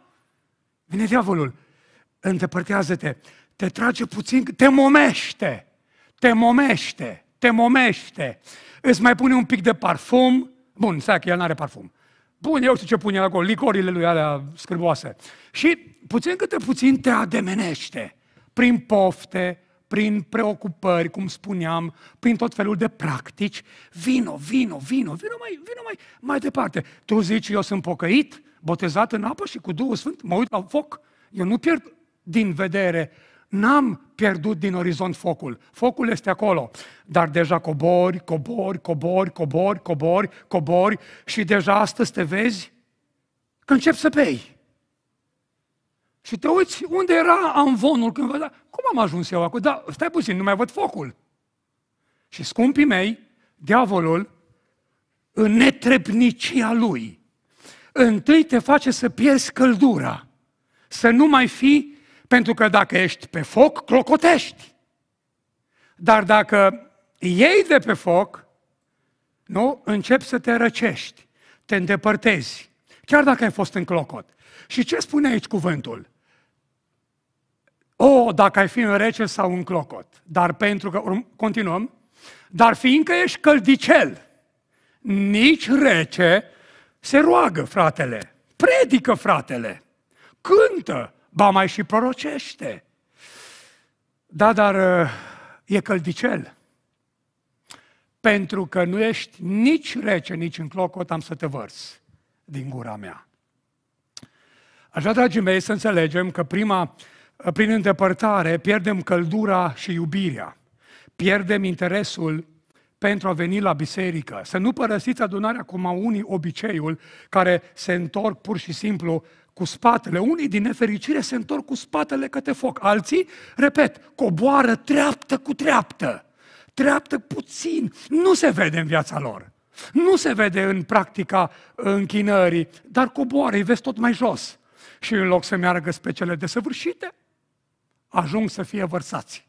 vine diavolul, îndepărtează-te, te trage puțin, te momește, te momește, te momește. Îți mai pune un pic de parfum, bun, stai că el nu are parfum, Bun, eu știu ce pune acolo, licorile lui alea scârboase. Și puțin câte puțin te ademenește prin pofte, prin preocupări, cum spuneam, prin tot felul de practici, vino, vino, vino, vino mai, vino mai, mai departe. Tu zici, eu sunt pocăit, botezat în apă și cu Duhul Sfânt, mă uit la foc. Eu nu pierd din vedere N-am pierdut din orizont focul. Focul este acolo, dar deja cobori, cobori, cobori, cobori, cobori, cobori și deja astăzi te vezi că începi să bei. Și te uiți unde era amvonul când vedea, cum am ajuns eu acolo? Da, stai puțin, nu mai văd focul. Și scumpii mei, diavolul, în netrebnicia lui, întâi te face să pierzi căldura, să nu mai fii pentru că dacă ești pe foc, clocotești. Dar dacă iei de pe foc, nu, începi să te răcești, te îndepărtezi, chiar dacă ai fost în clocot. Și ce spune aici cuvântul? O, dacă ai fi în rece sau în clocot. Dar pentru că, continuăm, dar fiindcă ești căldicel, nici rece, se roagă fratele, predică fratele, cântă, ba mai și prorocește. Da, dar uh, e căldicel. Pentru că nu ești nici rece, nici în clocot, am să te vărs din gura mea. Așa, dragii mei, să înțelegem că prima, uh, prin îndepărtare pierdem căldura și iubirea. Pierdem interesul pentru a veni la biserică. Să nu părăsiți adunarea cum au unii obiceiul care se întorc pur și simplu cu spatele. Unii din nefericire se întorc cu spatele către foc. Alții, repet, coboară treaptă cu treaptă. Treaptă puțin. Nu se vede în viața lor. Nu se vede în practica închinării, dar coboară, îi vezi tot mai jos. Și în loc să meargă spre cele desăvârșite, ajung să fie vărsați.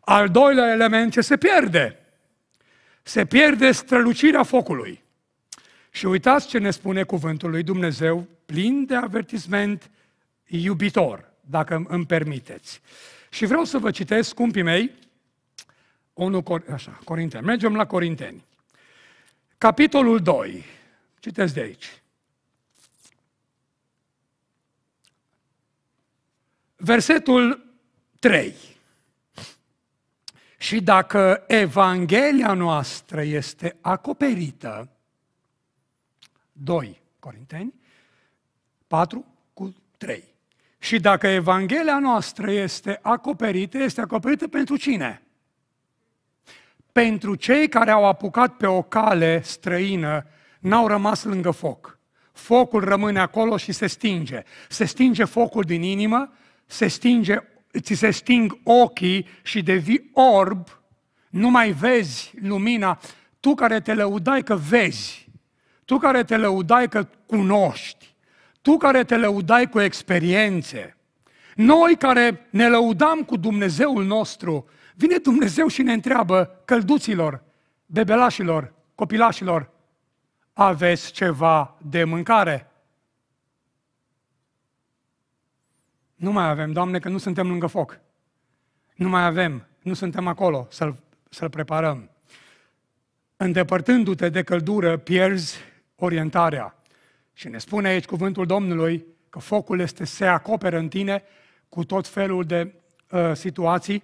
Al doilea element ce se pierde – se pierde strălucirea focului. Și uitați ce ne spune cuvântul lui Dumnezeu, plin de avertisment iubitor, dacă îmi permiteți. Și vreau să vă citesc, scumpii mei, 1 Cor- așa, Corinteni. Mergem la Corinteni. Capitolul 2. Citeți de aici. Versetul 3. Și dacă Evanghelia noastră este acoperită, 2 Corinteni, 4 cu 3. Și dacă Evanghelia noastră este acoperită, este acoperită pentru cine? Pentru cei care au apucat pe o cale străină, n-au rămas lângă foc. Focul rămâne acolo și se stinge. Se stinge focul din inimă, se stinge ți se sting ochii și devii orb, nu mai vezi lumina, tu care te lăudai că vezi, tu care te lăudai că cunoști, tu care te lăudai cu experiențe, noi care ne lăudam cu Dumnezeul nostru, vine Dumnezeu și ne întreabă, călduților, bebelașilor, copilașilor, aveți ceva de mâncare? Nu mai avem, Doamne, că nu suntem lângă foc. Nu mai avem, nu suntem acolo să-l, să-l preparăm. Îndepărtându-te de căldură, pierzi orientarea. Și ne spune aici cuvântul Domnului că focul este se acoperă în tine cu tot felul de uh, situații,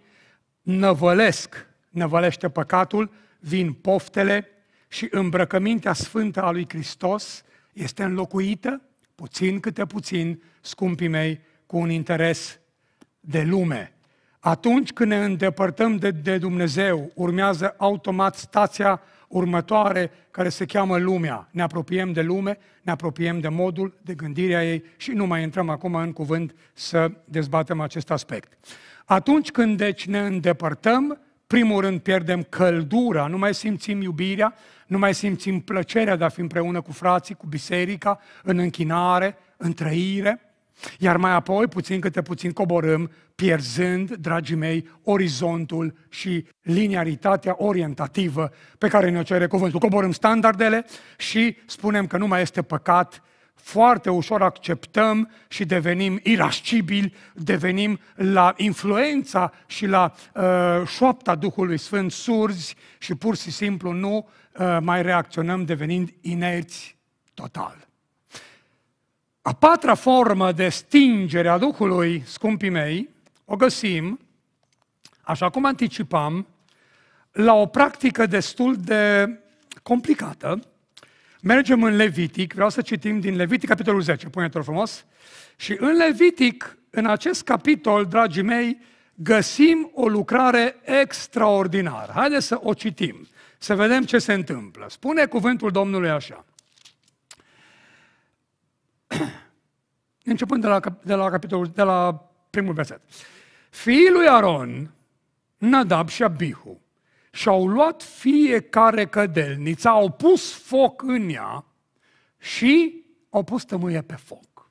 năvălesc, năvălește păcatul, vin poftele și îmbrăcămintea sfântă a lui Hristos este înlocuită, puțin câte puțin, scumpii mei, cu un interes de lume. Atunci când ne îndepărtăm de, de Dumnezeu, urmează automat stația următoare care se cheamă lumea. Ne apropiem de lume, ne apropiem de modul de gândirea ei și nu mai intrăm acum în cuvânt să dezbatem acest aspect. Atunci când deci ne îndepărtăm, primul rând pierdem căldura, nu mai simțim iubirea, nu mai simțim plăcerea de a fi împreună cu frații, cu biserica, în închinare, în trăire. Iar mai apoi, puțin câte puțin coborâm, pierzând, dragii mei, orizontul și linearitatea orientativă pe care ne-o cere cuvântul. Coborâm standardele și spunem că nu mai este păcat, foarte ușor acceptăm și devenim irascibili, devenim la influența și la uh, șoapta Duhului Sfânt surzi și pur și simplu nu uh, mai reacționăm devenind inerți total. A patra formă de stingere a Duhului, scumpii mei, o găsim, așa cum anticipam, la o practică destul de complicată. Mergem în Levitic, vreau să citim din Levitic, capitolul 10, pune-te frumos. Și în Levitic, în acest capitol, dragii mei, găsim o lucrare extraordinară. Haideți să o citim, să vedem ce se întâmplă. Spune cuvântul Domnului așa. Începând de la, de la, capitolul, de la primul verset. Fiii lui Aron, Nadab și Abihu, și-au luat fiecare cădelniță, au pus foc în ea și au pus tămâie pe foc.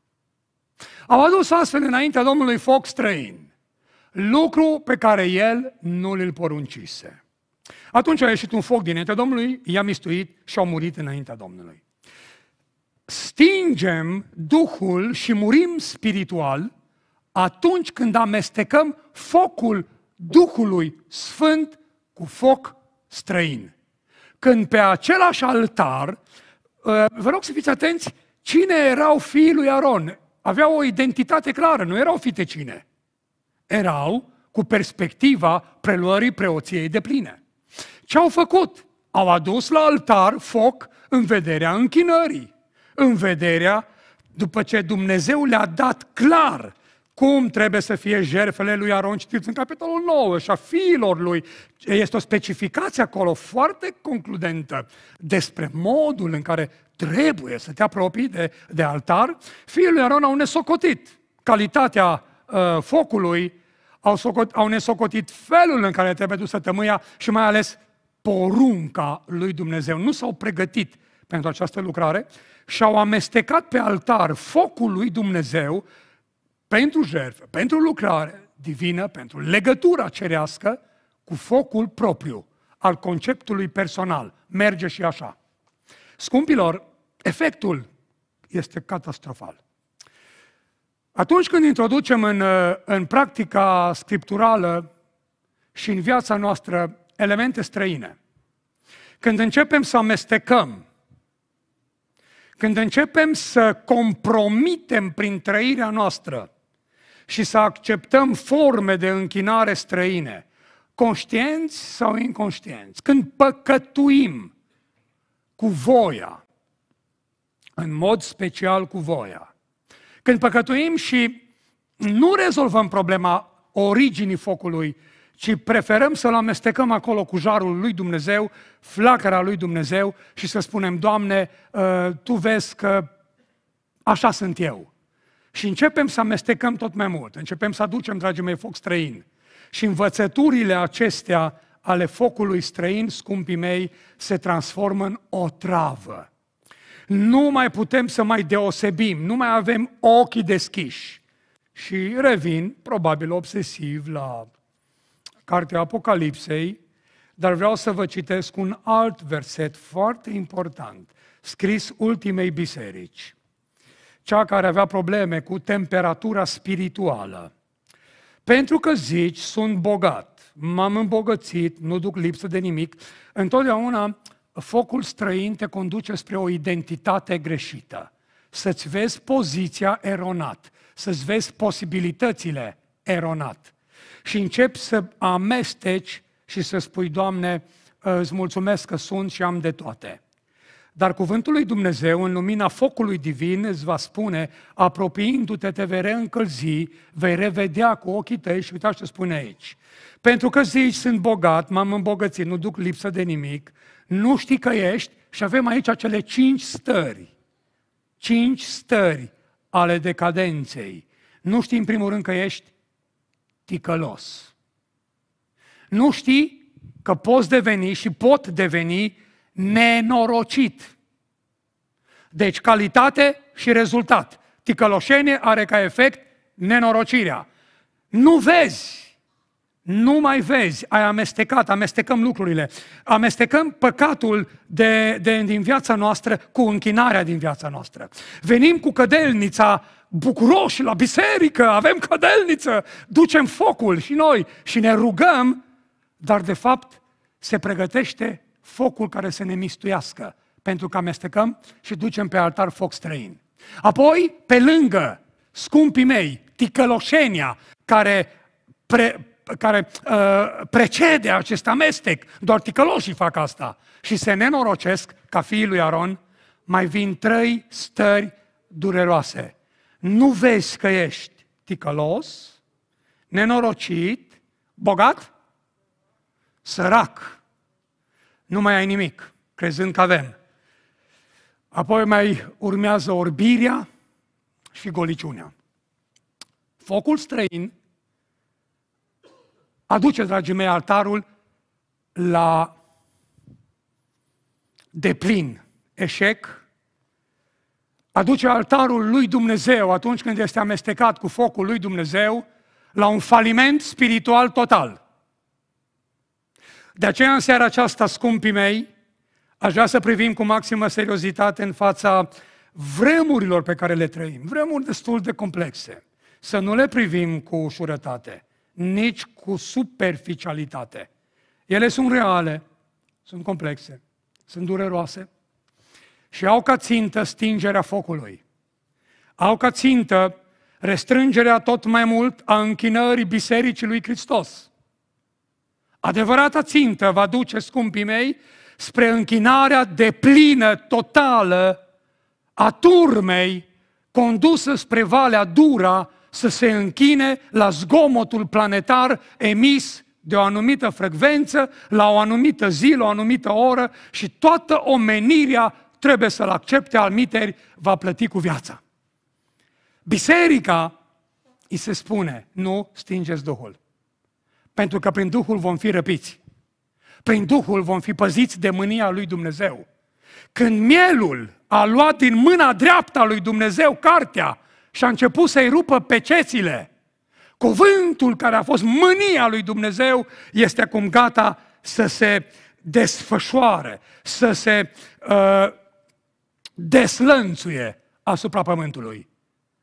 Au adus astfel înaintea Domnului foc străin, lucru pe care el nu l-l poruncise. Atunci a ieșit un foc dinaintea Domnului, i-a mistuit și au murit înaintea Domnului stingem Duhul și murim spiritual atunci când amestecăm focul Duhului Sfânt cu foc străin. Când pe același altar, ă, vă rog să fiți atenți, cine erau fiii lui Aron? Aveau o identitate clară, nu erau fite cine. Erau cu perspectiva preluării preoției de pline. Ce au făcut? Au adus la altar foc în vederea închinării în vederea, după ce Dumnezeu le-a dat clar cum trebuie să fie jerfele lui Aron, citiți în capitolul 9, și a fiilor lui. Este o specificație acolo foarte concludentă despre modul în care trebuie să te apropii de, de altar. Fiii lui Aron au nesocotit calitatea uh, focului, au, socot, au nesocotit felul în care trebuie dusă tămâia și mai ales porunca lui Dumnezeu. Nu s-au pregătit pentru această lucrare și-au amestecat pe altar focul lui Dumnezeu pentru jertfă, pentru lucrare divină, pentru legătura cerească cu focul propriu al conceptului personal. Merge și așa. Scumpilor, efectul este catastrofal. Atunci când introducem în, în practica scripturală și în viața noastră elemente străine, când începem să amestecăm când începem să compromitem prin trăirea noastră și să acceptăm forme de închinare străine, conștienți sau inconștienți, când păcătuim cu voia, în mod special cu voia, când păcătuim și nu rezolvăm problema originii focului ci preferăm să-L amestecăm acolo cu jarul lui Dumnezeu, flacăra lui Dumnezeu și să spunem, Doamne, ă, Tu vezi că așa sunt eu. Și începem să amestecăm tot mai mult, începem să aducem, dragii mei, foc străin. Și învățăturile acestea ale focului străin, scumpii mei, se transformă în o travă. Nu mai putem să mai deosebim, nu mai avem ochii deschiși. Și revin, probabil obsesiv, la cartea Apocalipsei, dar vreau să vă citesc un alt verset foarte important, scris ultimei biserici, cea care avea probleme cu temperatura spirituală. Pentru că zici, sunt bogat, m-am îmbogățit, nu duc lipsă de nimic, întotdeauna focul străin te conduce spre o identitate greșită. Să-ți vezi poziția eronat, să-ți vezi posibilitățile eronat și începi să amesteci și să spui, Doamne, ă, îți mulțumesc că sunt și am de toate. Dar cuvântul lui Dumnezeu, în lumina focului divin, îți va spune, apropiindu-te, te vei reîncălzi, vei revedea cu ochii tăi și uitați ce spune aici. Pentru că zici, sunt bogat, m-am îmbogățit, nu duc lipsă de nimic, nu știi că ești și avem aici acele cinci stări. Cinci stări ale decadenței. Nu știi în primul rând că ești, ticălos. Nu știi că poți deveni și pot deveni nenorocit. Deci calitate și rezultat. Ticăloșenie are ca efect nenorocirea. Nu vezi nu mai vezi, ai amestecat, amestecăm lucrurile. Amestecăm păcatul de, de, din viața noastră cu închinarea din viața noastră. Venim cu cădelnița bucuroși la biserică, avem cădelniță, ducem focul și noi și ne rugăm, dar de fapt se pregătește focul care să ne mistuiască, pentru că amestecăm și ducem pe altar foc străin. Apoi, pe lângă, scumpii mei, ticăloșenia, care pre, care uh, precede acest amestec. Doar ticăloșii fac asta. Și se nenorocesc, ca fiii lui Aron, mai vin trei stări dureroase. Nu vezi că ești ticălos, nenorocit, bogat, sărac. Nu mai ai nimic, crezând că avem. Apoi mai urmează orbirea și goliciunea. Focul străin Aduce, dragii mei, altarul la deplin eșec. Aduce altarul lui Dumnezeu atunci când este amestecat cu focul lui Dumnezeu la un faliment spiritual total. De aceea, în seara aceasta, scumpii mei, aș vrea să privim cu maximă seriozitate în fața vremurilor pe care le trăim, vremuri destul de complexe. Să nu le privim cu ușurătate, nici cu superficialitate. Ele sunt reale, sunt complexe, sunt dureroase și au ca țintă stingerea focului. Au ca țintă restrângerea tot mai mult a închinării Bisericii lui Hristos. Adevărata țintă va duce, scumpii mei, spre închinarea deplină, totală, a turmei condusă spre Valea Dura să se închine la zgomotul planetar emis de o anumită frecvență, la o anumită zi, la o anumită oră și toată omenirea trebuie să-l accepte, al miteri va plăti cu viața. Biserica îi se spune, nu stingeți Duhul, pentru că prin Duhul vom fi răpiți. Prin Duhul vom fi păziți de mânia lui Dumnezeu. Când mielul a luat din mâna dreapta lui Dumnezeu cartea și a început să-i rupă pecețile. Cuvântul care a fost mânia lui Dumnezeu este acum gata să se desfășoare, să se uh, deslănțuie asupra pământului.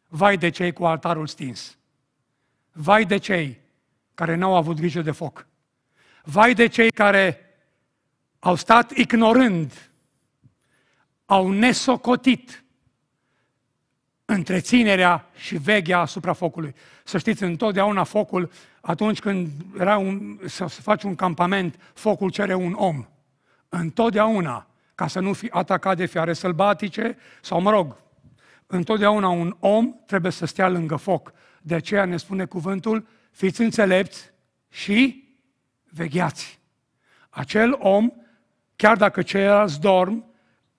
Vai de cei cu altarul stins. Vai de cei care n-au avut grijă de foc. Vai de cei care au stat ignorând, au nesocotit întreținerea și veghea asupra focului. Să știți, întotdeauna focul, atunci când era un, să, se faci un campament, focul cere un om. Întotdeauna, ca să nu fi atacat de fiare sălbatice, sau mă rog, întotdeauna un om trebuie să stea lângă foc. De aceea ne spune cuvântul, fiți înțelepți și vegheați. Acel om, chiar dacă ceilalți dorm,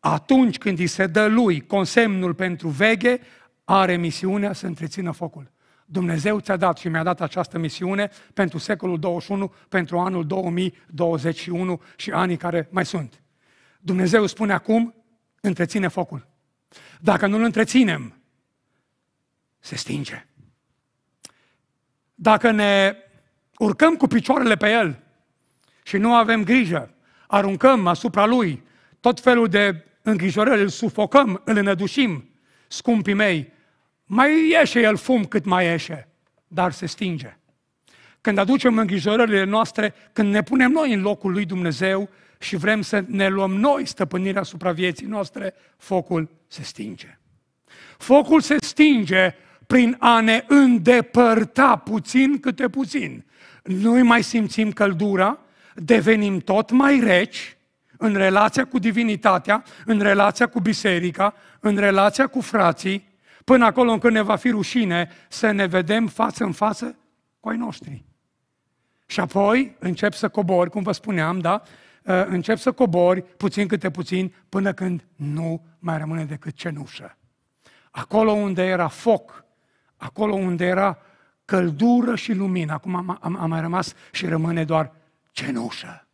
atunci când îi se dă lui consemnul pentru veghe, are misiunea să întrețină focul. Dumnezeu ți-a dat și mi-a dat această misiune pentru secolul 21, pentru anul 2021 și anii care mai sunt. Dumnezeu spune acum, întreține focul. Dacă nu-l întreținem, se stinge. Dacă ne urcăm cu picioarele pe el și nu avem grijă, aruncăm asupra lui tot felul de îngrijorări îl sufocăm, îl înădușim, scumpii mei, mai ieșe el fum cât mai ieșe, dar se stinge. Când aducem îngrijorările noastre, când ne punem noi în locul lui Dumnezeu și vrem să ne luăm noi stăpânirea asupra vieții noastre, focul se stinge. Focul se stinge prin a ne îndepărta puțin câte puțin. Nu mai simțim căldura, devenim tot mai reci, în relația cu divinitatea, în relația cu biserica, în relația cu frații, până acolo încât ne va fi rușine să ne vedem față în față cu ai noștri. Și apoi încep să cobori, cum vă spuneam, da? Uh, încep să cobori puțin câte puțin până când nu mai rămâne decât cenușă. Acolo unde era foc, acolo unde era căldură și lumină, acum a mai rămas și rămâne doar cenușă.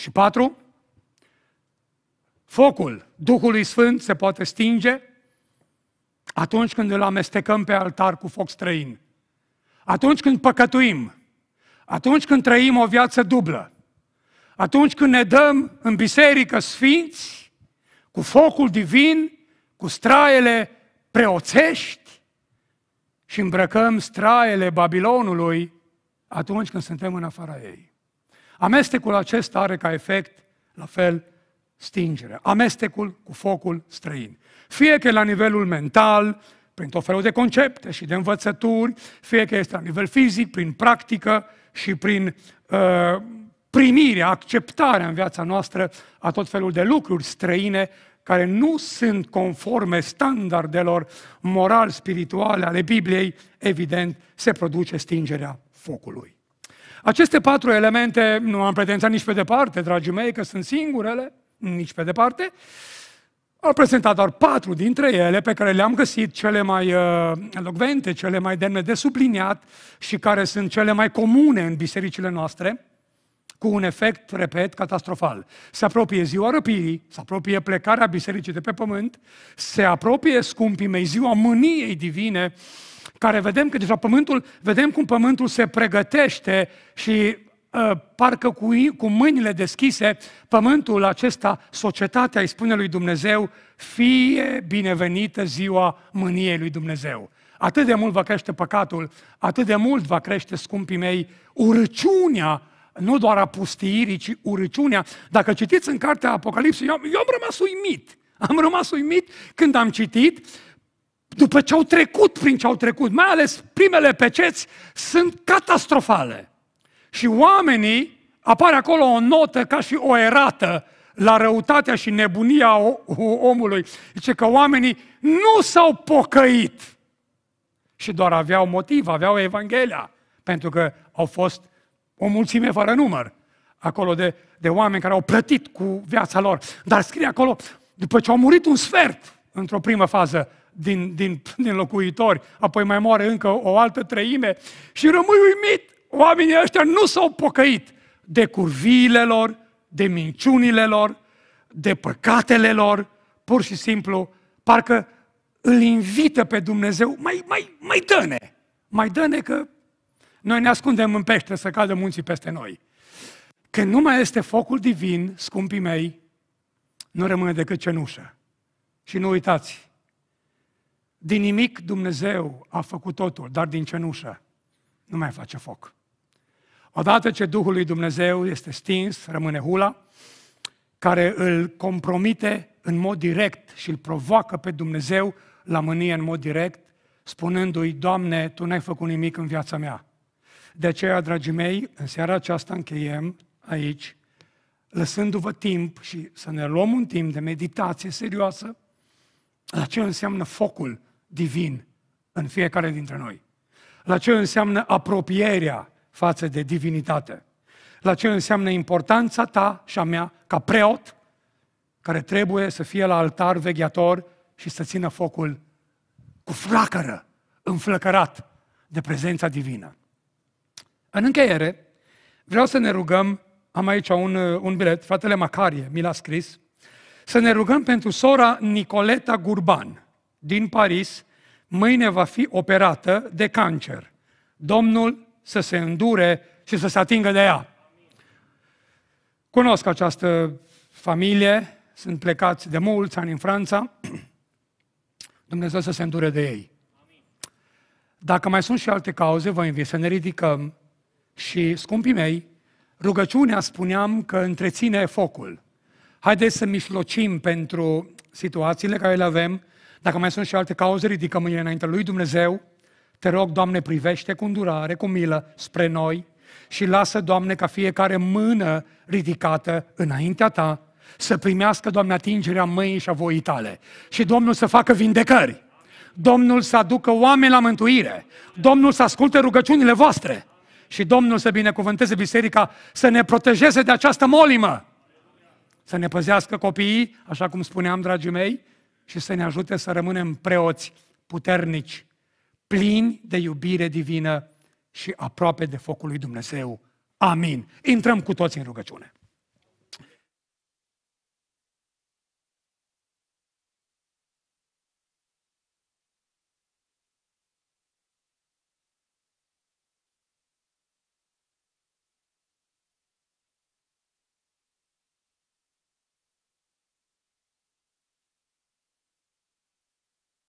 Și patru, focul Duhului Sfânt se poate stinge atunci când îl amestecăm pe altar cu foc străin. Atunci când păcătuim, atunci când trăim o viață dublă, atunci când ne dăm în biserică sfinți, cu focul divin, cu straele preoțești și îmbrăcăm straele Babilonului atunci când suntem în afara ei. Amestecul acesta are ca efect, la fel, stingerea. Amestecul cu focul străin. Fie că la nivelul mental, prin tot felul de concepte și de învățături, fie că este la nivel fizic, prin practică și prin uh, primirea, acceptarea în viața noastră a tot felul de lucruri străine care nu sunt conforme standardelor moral-spirituale ale Bibliei, evident, se produce stingerea focului. Aceste patru elemente, nu am pretențat nici pe departe, dragii mei, că sunt singurele, nici pe departe, au prezentat doar patru dintre ele pe care le-am găsit cele mai uh, elogvente, cele mai demne de subliniat și care sunt cele mai comune în bisericile noastre, cu un efect, repet, catastrofal. Se apropie ziua răpirii, se apropie plecarea bisericii de pe pământ, se apropie, scumpii mei, ziua mâniei divine, uh, care vedem că deja pământul, vedem cum pământul se pregătește și uh, parcă cu, cu mâinile deschise, pământul acesta, societatea îi spune lui Dumnezeu, fie binevenită ziua mâniei lui Dumnezeu. Atât de mult va crește păcatul, atât de mult va crește, scumpii mei, urăciunea nu doar a pustiirii, ci urăciunea. Dacă citiți în cartea Apocalipsei, eu, eu am rămas uimit. Am rămas uimit când am citit după ce au trecut prin ce au trecut, mai ales primele peceți, sunt catastrofale. Și oamenii, apare acolo o notă ca și o erată la răutatea și nebunia omului. Zice că oamenii nu s-au pocăit și doar aveau motiv, aveau Evanghelia, pentru că au fost o mulțime fără număr acolo de, de oameni care au plătit cu viața lor. Dar scrie acolo, după ce au murit un sfert într-o primă fază, din, din, din locuitori, apoi mai moare încă o altă treime și rămâi uimit. Oamenii ăștia nu s-au pocăit de curviile lor, de minciunile lor, de păcatele lor, pur și simplu, parcă îl invită pe Dumnezeu, mai, mai, mai dă-ne, mai dă-ne că noi ne ascundem în pește să cadă munții peste noi. Când nu mai este focul divin, scumpii mei, nu rămâne decât cenușă. Și nu uitați, din nimic Dumnezeu a făcut totul, dar din cenușă nu mai face foc. Odată ce Duhul lui Dumnezeu este stins, rămâne hula, care îl compromite în mod direct și îl provoacă pe Dumnezeu la mânie în mod direct, spunându-i, Doamne, Tu n-ai făcut nimic în viața mea. De aceea, dragii mei, în seara aceasta încheiem aici, lăsându-vă timp și să ne luăm un timp de meditație serioasă la ce înseamnă focul divin în fiecare dintre noi. La ce înseamnă apropierea față de divinitate. La ce înseamnă importanța ta și a mea ca preot care trebuie să fie la altar vegheator și să țină focul cu flacără, înflăcărat de prezența divină. În încheiere, vreau să ne rugăm, am aici un, un bilet, fratele Macarie mi l-a scris, să ne rugăm pentru sora Nicoleta Gurban din Paris, mâine va fi operată de cancer. Domnul să se îndure și să se atingă de ea. Cunosc această familie, sunt plecați de mulți ani în Franța. Dumnezeu să se îndure de ei. Dacă mai sunt și alte cauze, vă invit să ne ridicăm și, scumpii mei, rugăciunea spuneam că întreține focul. Haideți să mișlocim pentru situațiile care le avem, dacă mai sunt și alte cauze, ridică mâinile înainte lui Dumnezeu. Te rog, Doamne, privește cu îndurare, cu milă spre noi și lasă, Doamne, ca fiecare mână ridicată înaintea Ta să primească, Doamne, atingerea mâinii și a voii Tale. Și Domnul să facă vindecări. Domnul să aducă oameni la mântuire. Domnul să asculte rugăciunile voastre. Și Domnul să binecuvânteze biserica, să ne protejeze de această molimă. Să ne păzească copiii, așa cum spuneam, dragii mei, și să ne ajute să rămânem preoți puternici, plini de iubire divină și aproape de focul lui Dumnezeu. Amin. Intrăm cu toți în rugăciune.